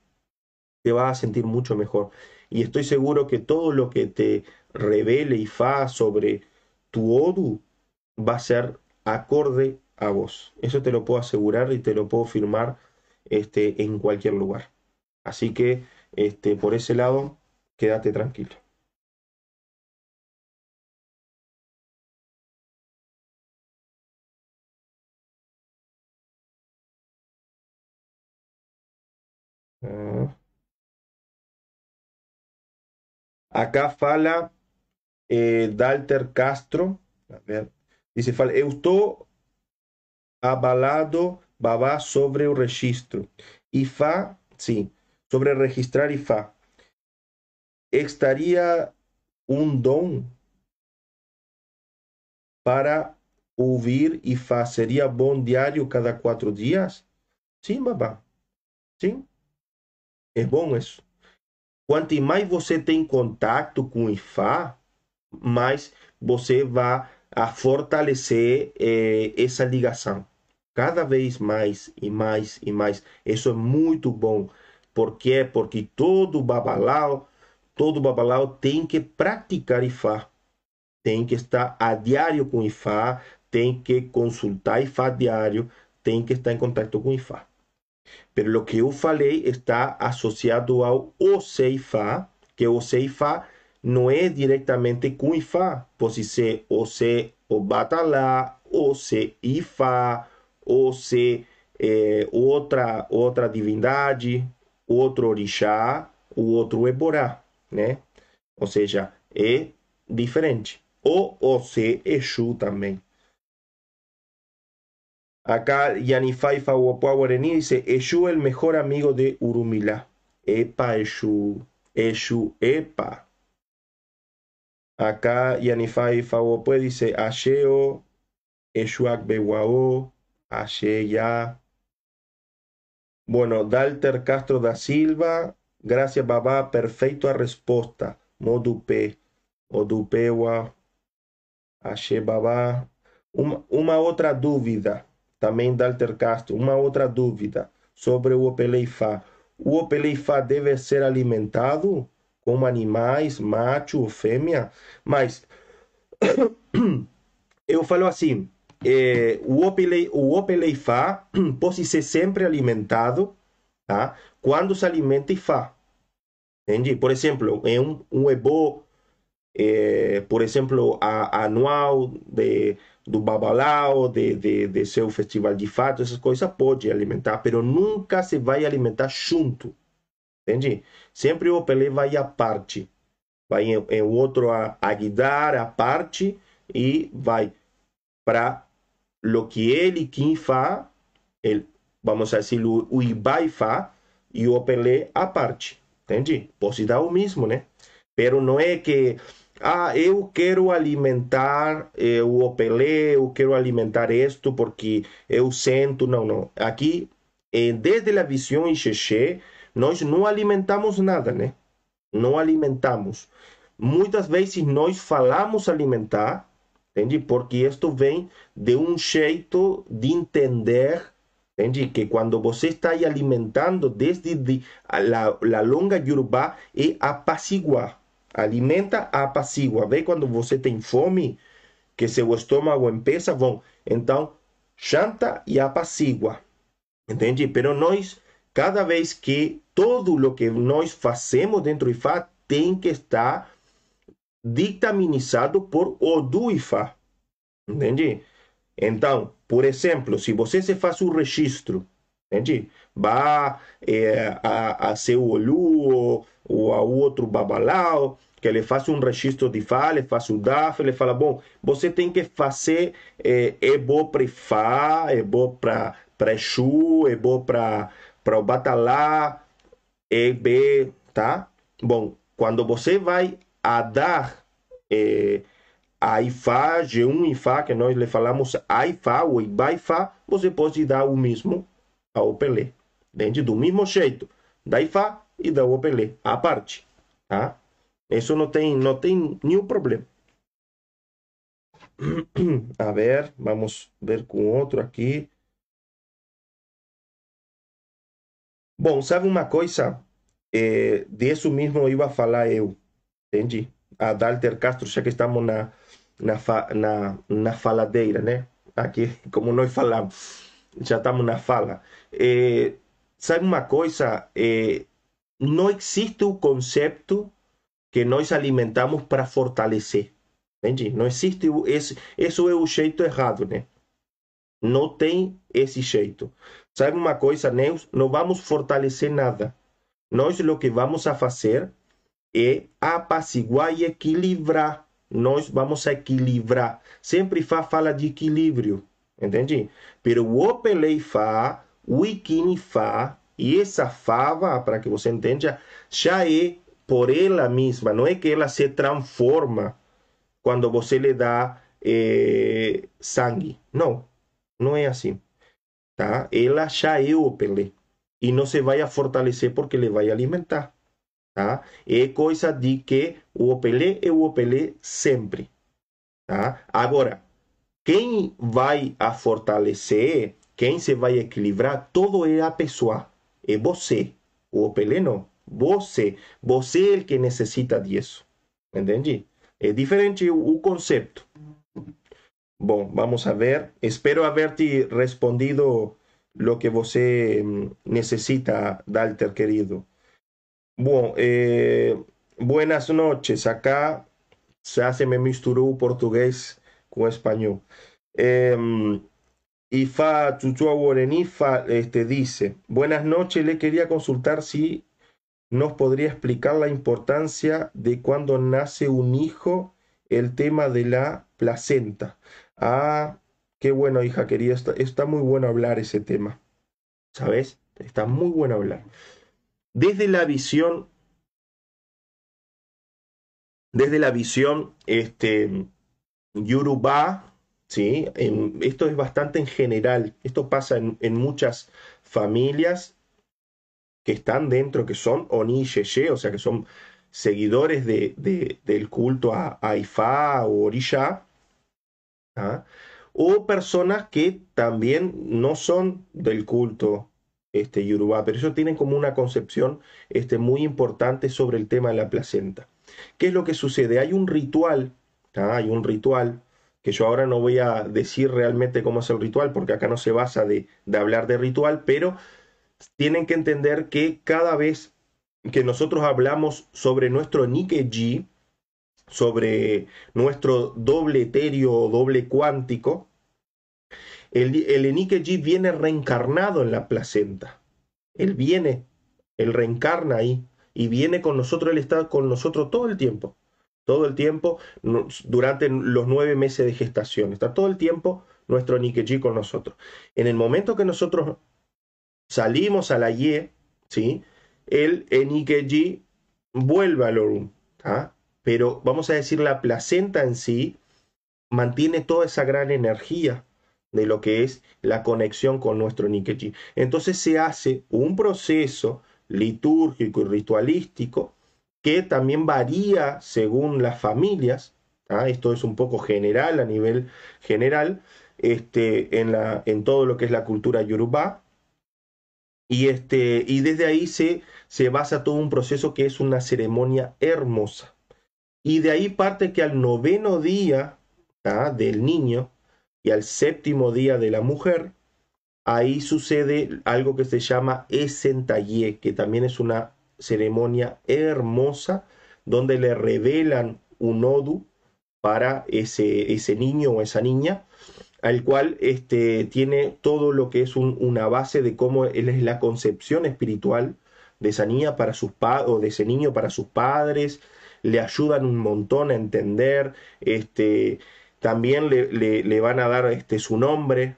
te vas a sentir mucho mejor. Y estoy seguro que todo lo que te revele y fa sobre tu ODU va a ser acorde a vos. Eso te lo puedo asegurar y te lo puedo firmar este, en cualquier lugar. Así que este, por ese lado, quédate tranquilo. Acá fala eh, Dalter Castro. A dice, fala, eu estou abalado, babá, sobre o registro. Y fa, sí, sobre registrar y fa. Estaría un don para ouvir y fa. ¿Sería bon diario cada cuatro días? Sí, babá. Sí. Es bon eso. Quanto mais você tem contato com o IFA, mais você vai a fortalecer eh, essa ligação. Cada vez mais e mais e mais. Isso é muito bom. Por quê? Porque todo babalau, todo babalau tem que praticar IFA. Tem que estar a diário com IFA, tem que consultar IFA diário, tem que estar em contato com IFA. Pero o que eu falei está associado ao Oceifá, que o não é diretamente com Ifá. Pode ser Oce Obatalá, Oce Ifá, Oce é, outra, outra divindade, outro orixá, o outro eborá, né? Ou seja, é diferente. Ou Oce Exu também. Acá y Wapua Guarení dice, Eshu el mejor amigo de Urumila. Epa, Eshu, Eshu, Epa. Acá Yanifai Fawopue dice, Asheo, Eshuak Bewao, Asheya. Bueno, Dalter Castro da Silva, gracias Baba perfecto a respuesta. Modupe, Odupewa, Ashe babá. Una, otra duda. também da Altercastro, uma outra dúvida sobre o Opeleifá. O Opeleifá deve ser alimentado como animais, macho ou fêmea, mas eu falo assim, é, o, opele, o Opeleifá pode ser sempre alimentado tá? quando se alimenta Ifá. Entende? Por exemplo, em é um, um ebô, é, por exemplo, a, anual de do babalao, de, de, de seu festival de fato, essas coisas, pode alimentar, mas nunca se vai alimentar junto. Entende? Sempre o Pelé vai à parte. Vai em, em outro a, a guiar à parte e vai para o que ele, quem faz, ele, vamos dizer, o, o Ibai faz e o Pelé à parte. Entende? Pode dar o mesmo, né? Pero não é que ah, eu quero alimentar eh, o opelé, eu quero alimentar isto porque eu sento. Não, não. Aqui, eh, desde a visão em xexé, nós não alimentamos nada, né? Não alimentamos. Muitas vezes nós falamos alimentar, entende? Porque isto vem de um jeito de entender, entende? Que quando você está aí alimentando desde a, a longa Yorubá é apaciguar Alimenta, apacigua. Vê quando você tem fome, que seu estômago empieza bom. Então, chanta e apacigua. Entende? Pero nós, cada vez que todo o que nós fazemos dentro do IFA tem que estar dictaminizado por o do IFA. Entende? Então, por exemplo, se você se faz o registro, entende? Vá é, a, a seu olho ou ao outro babalau, que ele faz um registro de Fá, ele faz o DAF, ele fala, bom, você tem que fazer, é, eh, é bom para fá é bom para Exu, é bom para o Batalá, é B, tá? Bom, quando você vai eh, a dar é, a Ifá, G1 Ifá, que nós lhe falamos a Ifá ou Iba Ifá, você pode dar o mesmo ao Pelé, entende? Do mesmo jeito, da Ifá e da o Pelé à parte, tá? Isso não tem, não tem nenhum problema. A ver, vamos ver com outro aqui. Bom, sabe uma coisa? É, disso mesmo eu ia falar eu, entendi a dalter Castro, já que estamos na, na, na, na faladeira, né? Aqui, como nós falamos, já estamos na fala. É, sabe uma coisa? É, não existe o conceito que nós alimentamos para fortalecer. Entende? Não existe esse. Isso é o jeito errado, né? Não tem esse jeito. Sabe uma coisa, Neus? Não vamos fortalecer nada. Nós o que vamos a fazer é apaciguar e equilibrar. Nós vamos equilibrar. Sempre Fá fala de equilíbrio. Entende? Pero o Opelei Fá, o Ikini Fá, e essa fava, para que você entenda, já é por ela mesma, não é que ela se transforma quando você lhe dá eh, sangue. Não, não é assim. Tá? Ela já é o Pelé. E não se vai fortalecer porque ele vai alimentar. Tá? É coisa de que o Pelé é o Pelé sempre. Tá? Agora, quem vai a fortalecer, quem se vai equilibrar, todo é a pessoa. e eh, você, o peleno, você, você el que necesita disso. Entendi? es diferente un concepto Bueno, vamos a ver. Espero haberte respondido lo que você mm, necesita, Dalter querido. Bueno, eh, buenas noches. Acá se hace me misturó portugués con español. Em, Fa Chuchua este, dice, buenas noches, le quería consultar si nos podría explicar la importancia de cuando nace un hijo, el tema de la placenta. Ah, qué bueno, hija querida, está, está muy bueno hablar ese tema. ¿Sabes? Está muy bueno hablar. Desde la visión, desde la visión, este, ¿sí? esto es bastante en general, esto pasa en, en muchas familias que están dentro, que son Oni o sea, que son seguidores de, de, del culto a, Ifá o Orisha, ¿ah? o personas que también no son del culto este, Yoruba, pero ellos tienen como una concepción este, muy importante sobre el tema de la placenta. ¿Qué es lo que sucede? Hay un ritual, ¿ah? hay un ritual que yo ahora no voy a decir realmente cómo es el ritual, porque acá no se basa de, hablar de ritual, pero tienen que entender que cada vez que nosotros hablamos sobre nuestro Nike sobre nuestro doble etéreo o doble cuántico, el, el ji viene reencarnado en la placenta. Él viene, él reencarna ahí y viene con nosotros, él está con nosotros todo el tiempo todo el tiempo durante los nueve meses de gestación. Está todo el tiempo nuestro Nikeji con nosotros. En el momento que nosotros salimos a la Y, ¿sí? el Nikeji vuelve al Orum. Pero vamos a decir, la placenta en sí mantiene toda esa gran energía de lo que es la conexión con nuestro Nikeji. Entonces se hace un proceso litúrgico y ritualístico que también varía según las familias. Esto es un poco general a nivel general este, en, la, en todo lo que es la cultura yorubá. Y, este, y desde ahí se, se basa todo un proceso que es una ceremonia hermosa. Y de ahí parte que al noveno día del niño y al séptimo día de la mujer, ahí sucede algo que se llama esentaye, que también es una ceremonia hermosa donde le revelan un odu para ese, ese niño o esa niña, al cual este, tiene todo lo que es una base de cómo es la concepción espiritual de esa niña para sus o de ese niño para sus padres, le ayudan un montón a entender, este, también le, van a dar este, su nombre,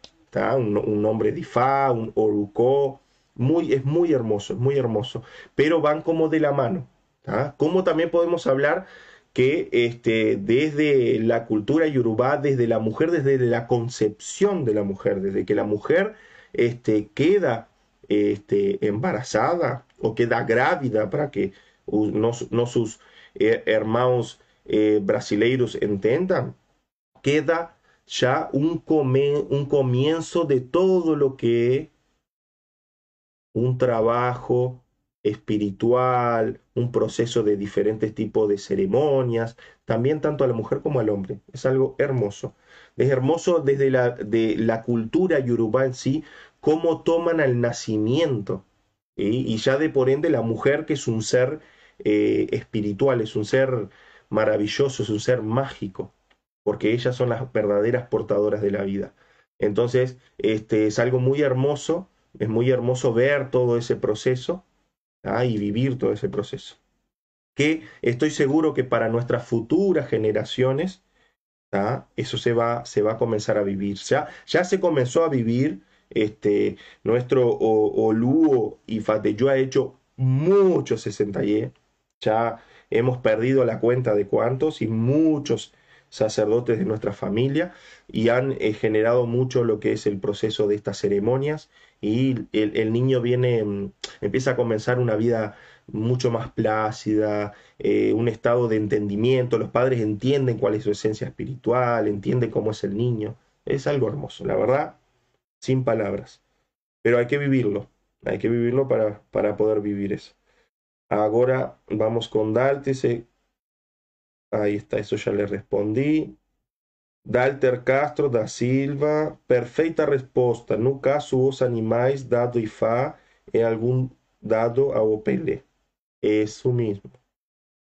un, un, nombre de fa un Oruko, muy, es muy hermoso, es muy hermoso, pero van como de la mano. ¿ah? Como también podemos hablar que este, desde la cultura yorubá, desde la mujer, desde la concepción de la mujer, desde que la mujer este, queda este, embarazada o queda grávida para que no, no sus eh, hermanos eh, brasileiros entendan, queda ya un, un comienzo de todo lo que un trabajo espiritual, un proceso de diferentes tipos de ceremonias, también tanto a la mujer como al hombre. Es algo hermoso. Es hermoso desde la, de la cultura yoruba en sí, cómo toman al nacimiento. Y ya de por ende la mujer que es un ser eh, espiritual, es un ser maravilloso, es un ser mágico, porque ellas son las verdaderas portadoras de la vida. Entonces, este, es algo muy hermoso es muy hermoso ver todo ese proceso ¿ah? y vivir todo ese proceso. Que estoy seguro que para nuestras futuras generaciones, ¿ah? eso se va, se va a comenzar a vivir. Ya, se comenzó a vivir. Este, nuestro olúo y yo ha hecho muchos 60 e, Ya hemos perdido la cuenta de cuántos y muchos sacerdotes de nuestra familia y han eh, generado mucho lo que es el proceso de estas ceremonias y el, niño viene, mm, empieza a comenzar una vida mucho más plácida, eh, un estado de entendimiento, los padres entienden cuál es su esencia espiritual, entienden cómo es el niño, es algo hermoso, la verdad, sin palabras, pero hay que vivirlo, hay que vivirlo para, para poder vivir eso. Ahora vamos con Dáltice, ahí está, eso ya le respondí, Dalter Castro da Silva, perfeita resposta. No caso, os animais, dado Ifá, é algum dado ao Pelé. É hum. isso mesmo.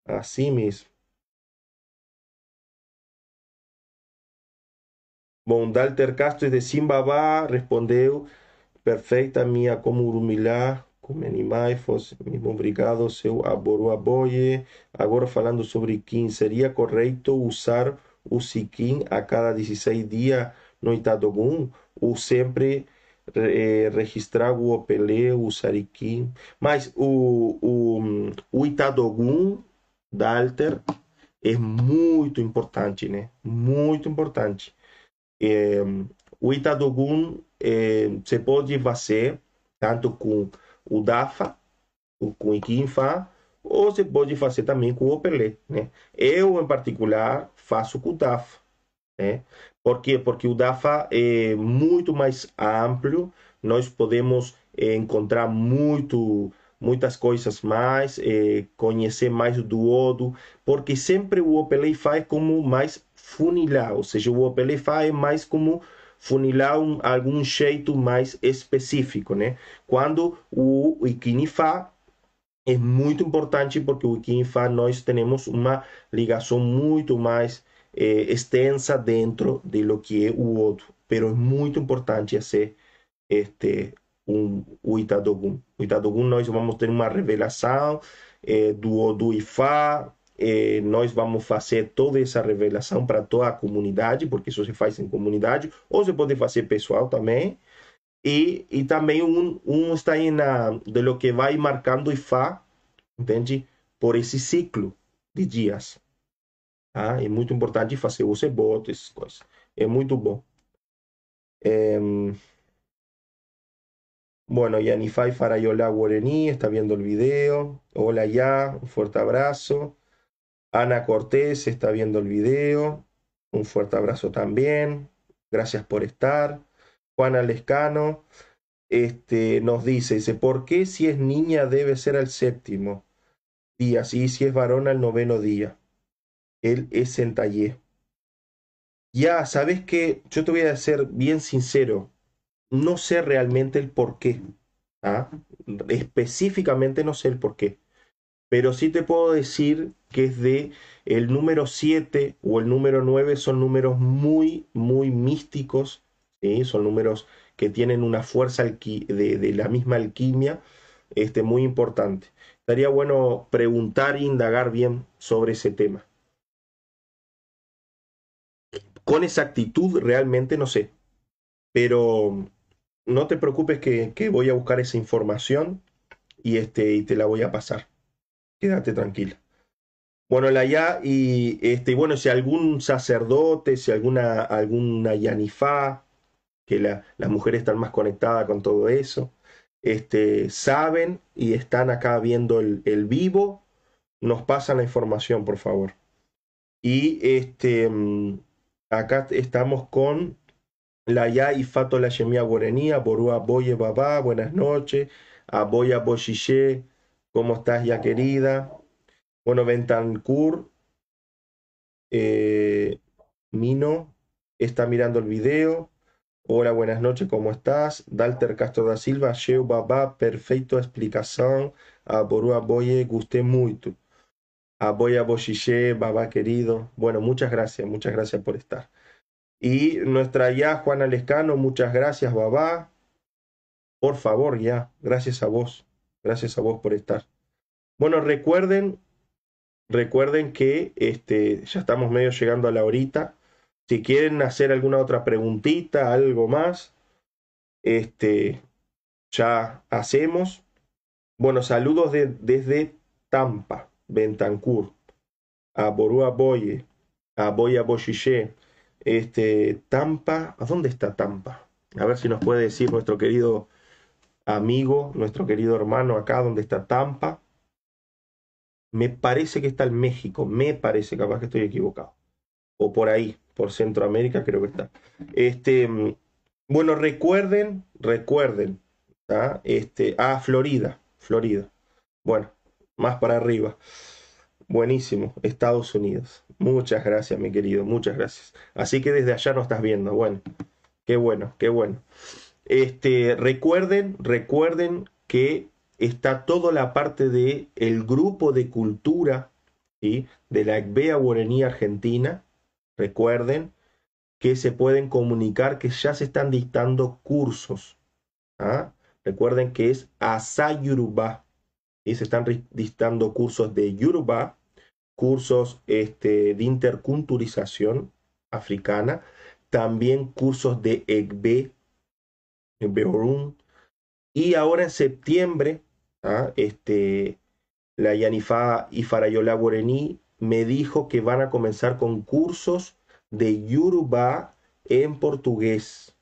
Assim mesmo. Bom, Dalter Castro de Simbabá respondeu: Perfeita minha como urumilá, como animais, fosse mesmo obrigado, seu aboruaboie. Agora falando sobre quem seria correto usar o SICIM a cada 16 dias no itadogun ou sempre é, registrar o Opelé, o Sariquim. Mas o, o, o itadogun da Alter é muito importante, né? Muito importante. É, o itadogun é, eh, se pode fazer tanto com o DAFA, com o Iquinfa, ou você pode fazer também com o Pelé. Né? Eu, em particular, faço com o DAFA. Né? Por quê? Porque o DAFA é muito mais amplo, nós podemos é, encontrar muito, muitas coisas mais, é, conhecer mais do outro, porque sempre o Opelé faz como mais funilar, ou seja, o Opelé faz mais como funilar um, algum jeito mais específico, né? Quando o iquini faz é muito importante porque o Wikifá nós temos uma ligação muito mais eh, extensa dentro de lo que é o outro, pero é muito importante fazer este um, o Itadogun. O Itadogun nós vamos ter uma revelação do do Ifá, eh, nós vamos fazer toda essa revelação para toda a comunidade, porque isso se faz em comunidade, ou se pode fazer pessoal também. y también un está en de lo que vai marcando y fa, entende? Por ese ciclo de días ah muy muy importante fazer os rebotes, essas coisas. É muy bom. Em, é... Bueno, Yanifai hola Guarení está viendo el video. Hola ya, un fuerte abrazo. Ana Cortés está viendo el video. Un fuerte abrazo también. Gracias por estar. Juan Lescano, este, nos dice, dice, ¿por qué si es niña debe ser al séptimo día? y si es varón al noveno día. Él es centallé. Ya, sabes que yo te voy a ser bien sincero, no sé realmente el por qué. ¿ah? Específicamente no sé el por qué. Pero sí te puedo decir que es de el número 7 o el número 9 son números muy, muy místicos son números que tienen una fuerza de, la misma alquimia este, muy importante. Estaría bueno preguntar e indagar bien sobre ese tema. Con exactitud realmente no sé, pero no te preocupes que, que voy a buscar esa información y, este, y te la voy a pasar. Quédate tranquila. Bueno, la ya y este, bueno, si algún sacerdote, si alguna, alguna yanifá, que las mujeres están más conectadas con todo eso. Este, saben y están acá viendo el, vivo, nos pasan la información, por favor. Y este, mm, acá estamos con la ya y fato la yemia guarenía, borúa boye babá, buenas noches, A aboya bochiche, ¿cómo estás ya querida? Bueno, Ventancur, eh, Mino, está mirando el video. Hola, buenas noches, ¿cómo estás? Dalter Castro da Silva, Sheu Baba, perfecto explicación. Borua Boye, gusté mucho. Boya Boye, Babá querido. Bueno, muchas gracias, muchas gracias por estar. Y nuestra ya Juana Lescano, muchas gracias, Babá. Por favor, ya, gracias a vos. Gracias a vos por estar. Bueno, recuerden, recuerden que este, ya estamos medio llegando a la horita. Si quieren hacer alguna otra preguntita, algo más, este, ya hacemos. Bueno, saludos desde Tampa, Bentancur, a Borúa Boye, a Boya Bochiche, este, Tampa, ¿a dónde está Tampa? A ver si nos puede decir nuestro querido amigo, nuestro querido hermano acá, ¿dónde está Tampa? Me parece que está en México, me parece, capaz que estoy equivocado. O por ahí, por Centroamérica creo que está. Este, bueno, recuerden, recuerden, ¿ah? este, a ah, Florida, Florida. Bueno, más para arriba. Buenísimo, Estados Unidos. Muchas gracias, mi querido, muchas gracias. Así que desde allá nos estás viendo. Bueno, qué bueno, qué bueno. Este, recuerden, recuerden que está toda la parte de el grupo de cultura y de la ECBEA Guaraní Argentina, Recuerden que se pueden comunicar que ya se están dictando cursos. ¿ah? Recuerden que es Asa Y se están dictando cursos de Yoruba, cursos este, de interculturización africana, también cursos de Egbe, Y ahora en septiembre, ¿ah? este, la Yanifa y Farayola Guarení me dijo que van a comenzar con cursos de Yoruba en portugués.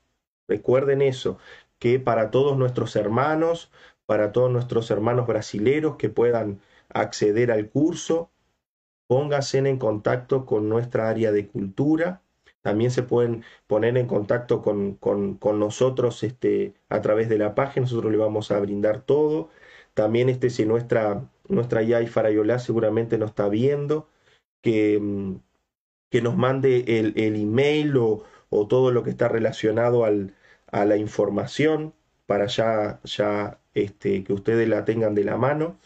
Recuerden eso, que para todos nuestros hermanos, para todos nuestros hermanos brasileros que puedan acceder al curso, pónganse en contacto con nuestra área de cultura. También se pueden poner en contacto con, con nosotros este, a través de la página, nosotros le vamos a brindar todo. También este, si nuestra, nuestra Yai Farayolá seguramente nos está viendo, que, mm, que nos mande el, email o, todo lo que está relacionado a la información para ya, ya este, que ustedes la tengan de la mano.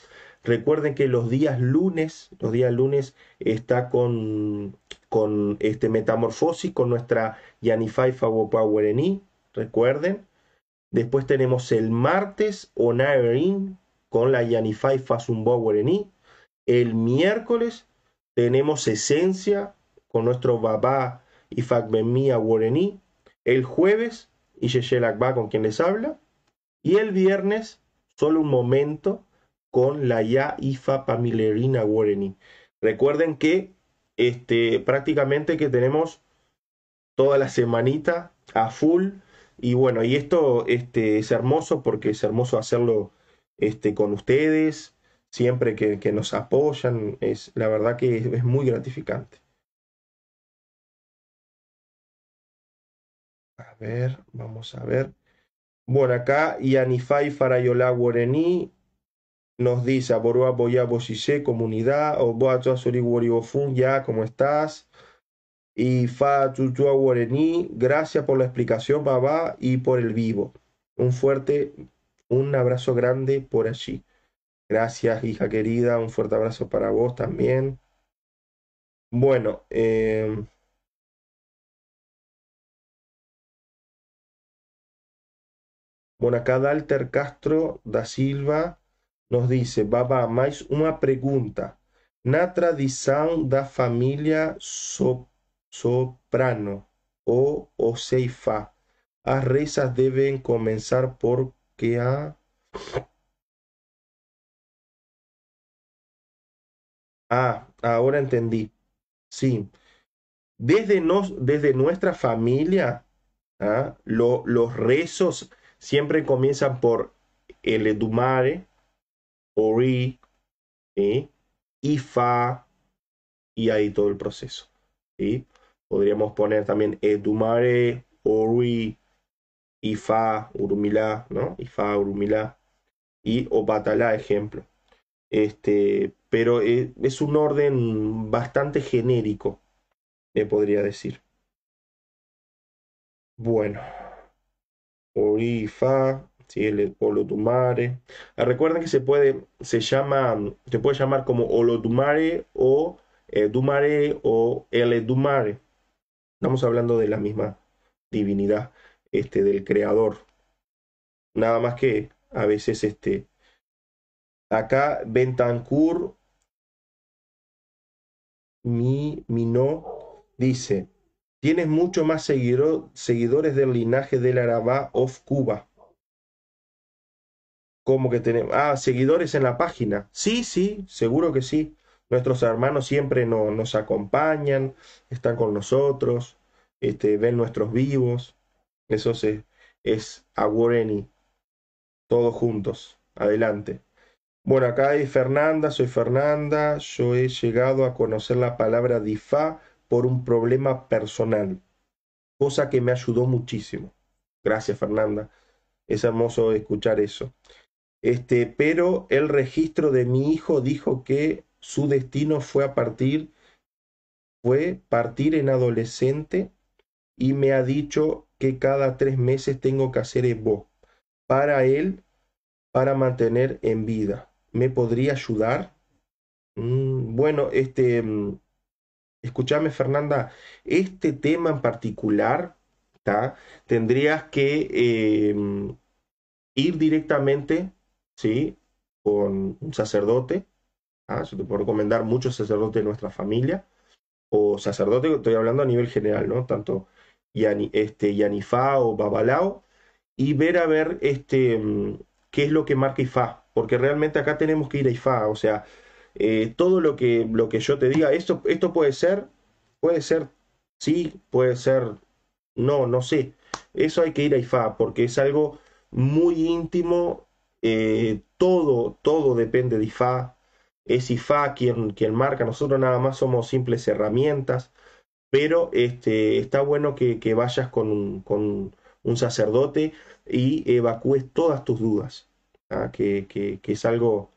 Recuerden que los días lunes, los días lunes está con, con este Metamorfosis, con nuestra Yanifai Fawopawereni, recuerden. Después tenemos el martes Onairin con la Yanifa y Bower El miércoles tenemos Esencia con nuestro Baba y Fagbemia Warení. El jueves, y Akba con quien les habla. Y el viernes, solo un momento, con la Ya Ifa Pamilerina Wareni. Recuerden que este, prácticamente que tenemos toda la semanita a full. Y bueno, y esto este, es hermoso porque es hermoso hacerlo este, con ustedes, siempre que, nos apoyan, es, la verdad que es, muy gratificante. A ver, vamos a ver. Bueno, acá Yanifai Farayola Worení nos dice, Borua Boya Bosise, comunidad, Oboa ya, ¿cómo estás? Y Fa Chuchua gracias por la explicación, baba y por el vivo. Un fuerte un abrazo grande por allí. Gracias, hija querida. Un fuerte abrazo para vos también. Bueno, em, bueno, acá Dalter Castro da Silva nos dice, Baba, más una pregunta. Na tradición da familia soprano o ceifa, las rezas deben comenzar por que a ah, ahora entendí. Sí. Desde, nos, desde nuestra familia, ¿ah? Lo, los rezos siempre comienzan por el Edumare, Ori, Y fa y ahí todo el proceso. Podríamos poner también Edumare, Ori, IFA, Urumilá, ¿no? IFA, Urumilá y Obatala, ejemplo. Este, pero eh, es un orden bastante genérico, le podría decir. Bueno, Orifa, si el Olotumare. Ah, recuerden que se puede, se llama, se puede llamar como Olotumare o eh, Dumare o El Dumare. Estamos hablando de la misma divinidad este, del creador. Nada más que a veces este, acá Bentancur mi, no dice, tienes mucho más seguidores del linaje del Arabá of Cuba. Como que tenemos, ah, seguidores en la página. Sí, sí, seguro que sí. Nuestros hermanos siempre no, nos acompañan, están con nosotros, este, ven nuestros vivos. Eso es Aguareni. Todos juntos. Adelante. Bueno, acá hay Fernanda, soy Fernanda. Yo he llegado a conocer la palabra difa por un problema personal, cosa que me ayudó muchísimo. Gracias, Fernanda. Es hermoso escuchar eso. Este, pero el registro de mi hijo dijo que su destino fue a partir fue partir en adolescente y me ha dicho que cada tres meses tengo que hacer vos para él, para mantener en vida. ¿Me podría ayudar? Mm, bueno, este, mm, escúchame Fernanda, este tema en particular, está tendrías que eh, ir directamente, ¿sí? Con un sacerdote, ah yo te puedo recomendar muchos sacerdotes de nuestra familia, o sacerdote, estoy hablando a nivel general, ¿no? Tanto Yani, este, o Babalao y ver a ver este, mm, qué es lo que marca Ifa, porque realmente acá tenemos que ir a Ifa, o sea, eh, todo lo que, lo que yo te diga, esto, esto puede ser, puede ser sí, puede ser no, no sé, eso hay que ir a Ifa porque es algo muy íntimo, eh, todo, todo depende de Ifá, es Ifa quien, quien marca, nosotros nada más somos simples herramientas, pero este, está bueno que, vayas con un, con un, sacerdote y evacúes todas tus dudas, ¿ah? que, que, es algo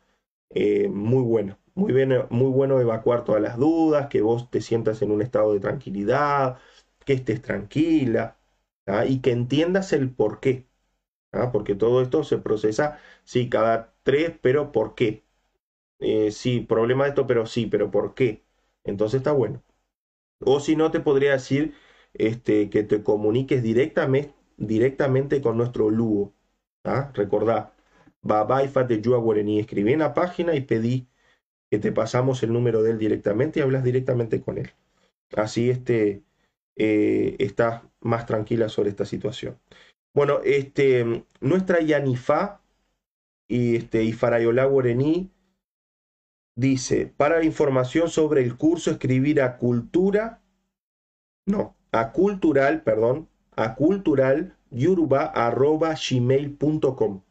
eh, muy bueno. Muy, bien, muy bueno evacuar todas las dudas, que vos te sientas en un estado de tranquilidad, que estés tranquila ¿ah? y que entiendas el por qué. ¿ah? Porque todo esto se procesa, sí, cada tres, pero ¿por qué? Eh, sí, problema de esto, pero sí, pero ¿por qué? Entonces está bueno. O si no, te podría decir este, que te comuniques directamente, directamente con nuestro Lugo. ¿ah? Recordá, Babaifa de Yua Guarení. Escribí en la página y pedí que te pasamos el número de él directamente y hablas directamente con él. Así este, eh, estás más tranquila sobre esta situación. Bueno, este, nuestra Yanifá y, este, y dice, para información sobre el curso, escribir a cultura, no, a cultural, perdón, a cultural gmail.com.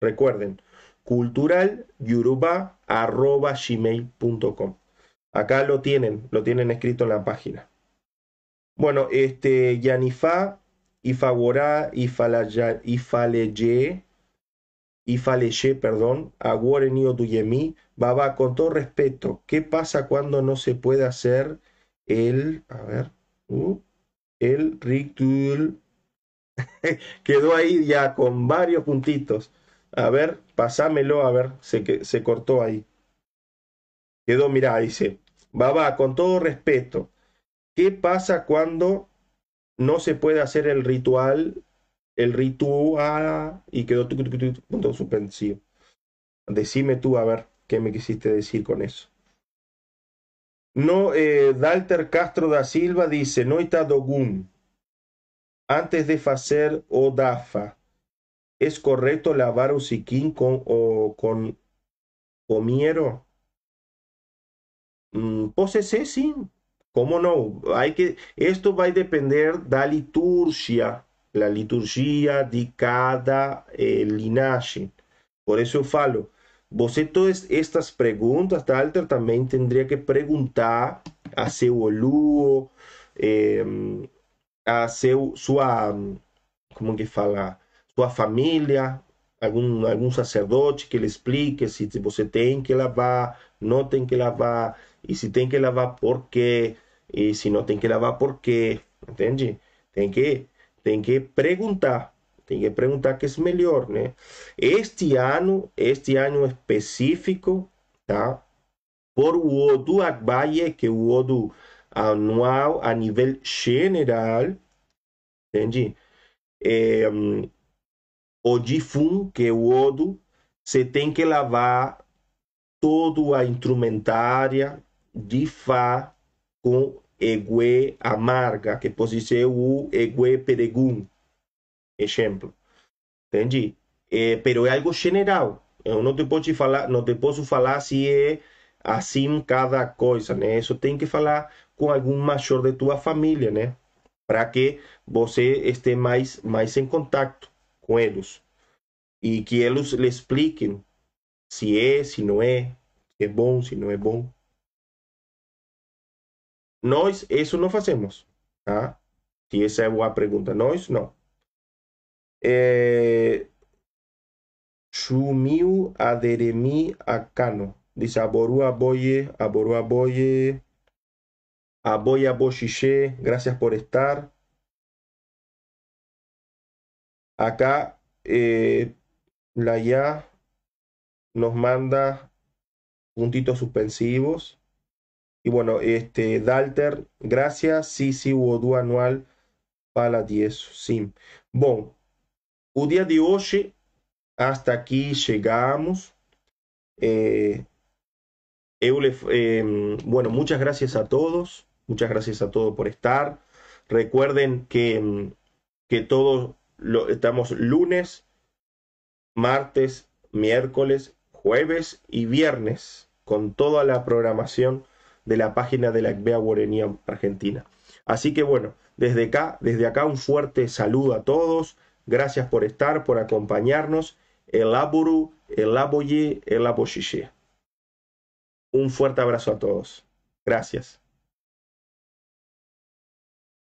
Recuerden, cultural gmail.com. Acá lo tienen, lo tienen escrito en la página. Bueno, este, Yanifá, ifagora, Ifaleye, y Faleye, perdón, a Warren Tuyemi, Baba, con todo respeto, ¿qué pasa cuando no se puede hacer el, a ver, uh, el ritual? Quedó ahí ya con varios puntitos. A ver, pasámelo, a ver, se, se cortó ahí. Quedó, mirá, dice, Baba, con todo respeto, ¿qué pasa cuando no se puede hacer el ritual el ritual y quedó tu punto suspensivo. Decime tú a ver qué me quisiste decir con eso. No, eh, Dalter Castro da Silva dice, no está dogún antes de hacer o dafa, ¿es correcto lavar siquín con, o con o miero sí, ¿cómo no? Hay que, esto va a depender la liturgia a liturgia de cada eh, linhagem. Por isso eu falo, você todas estas perguntas, Talter, também teria que perguntar a seu Oluo, eh, a seu, sua, como que fala, sua família, algum, algum sacerdote que lhe explique se você tem que lavar, não tem que lavar, e se tem que lavar por quê, e se não tem que lavar por quê, entende? Tem que tem que perguntar. Tem que perguntar que é melhor, né? Este ano, este ano específico, tá? Por o Odu do que é o Odu anual a nível general, entende? É, o Jifun, que é o Odu você tem que lavar toda a instrumentária de Fá com egue amarga, que pode ser o egue peregum, exemplo. entendi É, pero é algo general. Eu não te posso falar, não te posso falar se é assim cada coisa, né? Isso tem que falar com algum maior de tua família, né? Para que você esteja mais mais em contato com eles e que eles lhe expliquem se é, se não é, se é bom, se não é bom. Nós eso ¿ah? no hacemos, eh, si esa es é a pergunta. Nós não. Shumiu aderemi akano. Diz aborua boye, aborua boye, aboya bochiche, gracias por estar. Acá eh, la ya nos manda puntitos suspensivos. Y bueno, este, Dalter, gracias. Sí, sí, Wodu anual para 10. sí. Bueno, el día de hoy hasta aquí llegamos. Eh, eu em, bueno, muchas gracias a todos. Muchas gracias a todos por estar. Recuerden que, em, que todos lo, estamos lunes, martes, miércoles, jueves y viernes con toda la programación de la página de la ECBEA Guarenía Argentina. Así que bueno, desde acá, desde acá un fuerte saludo a todos. Gracias por estar, por acompañarnos. El Aburu, el Aboye, el Aboyeye. Un fuerte abrazo a todos. Gracias.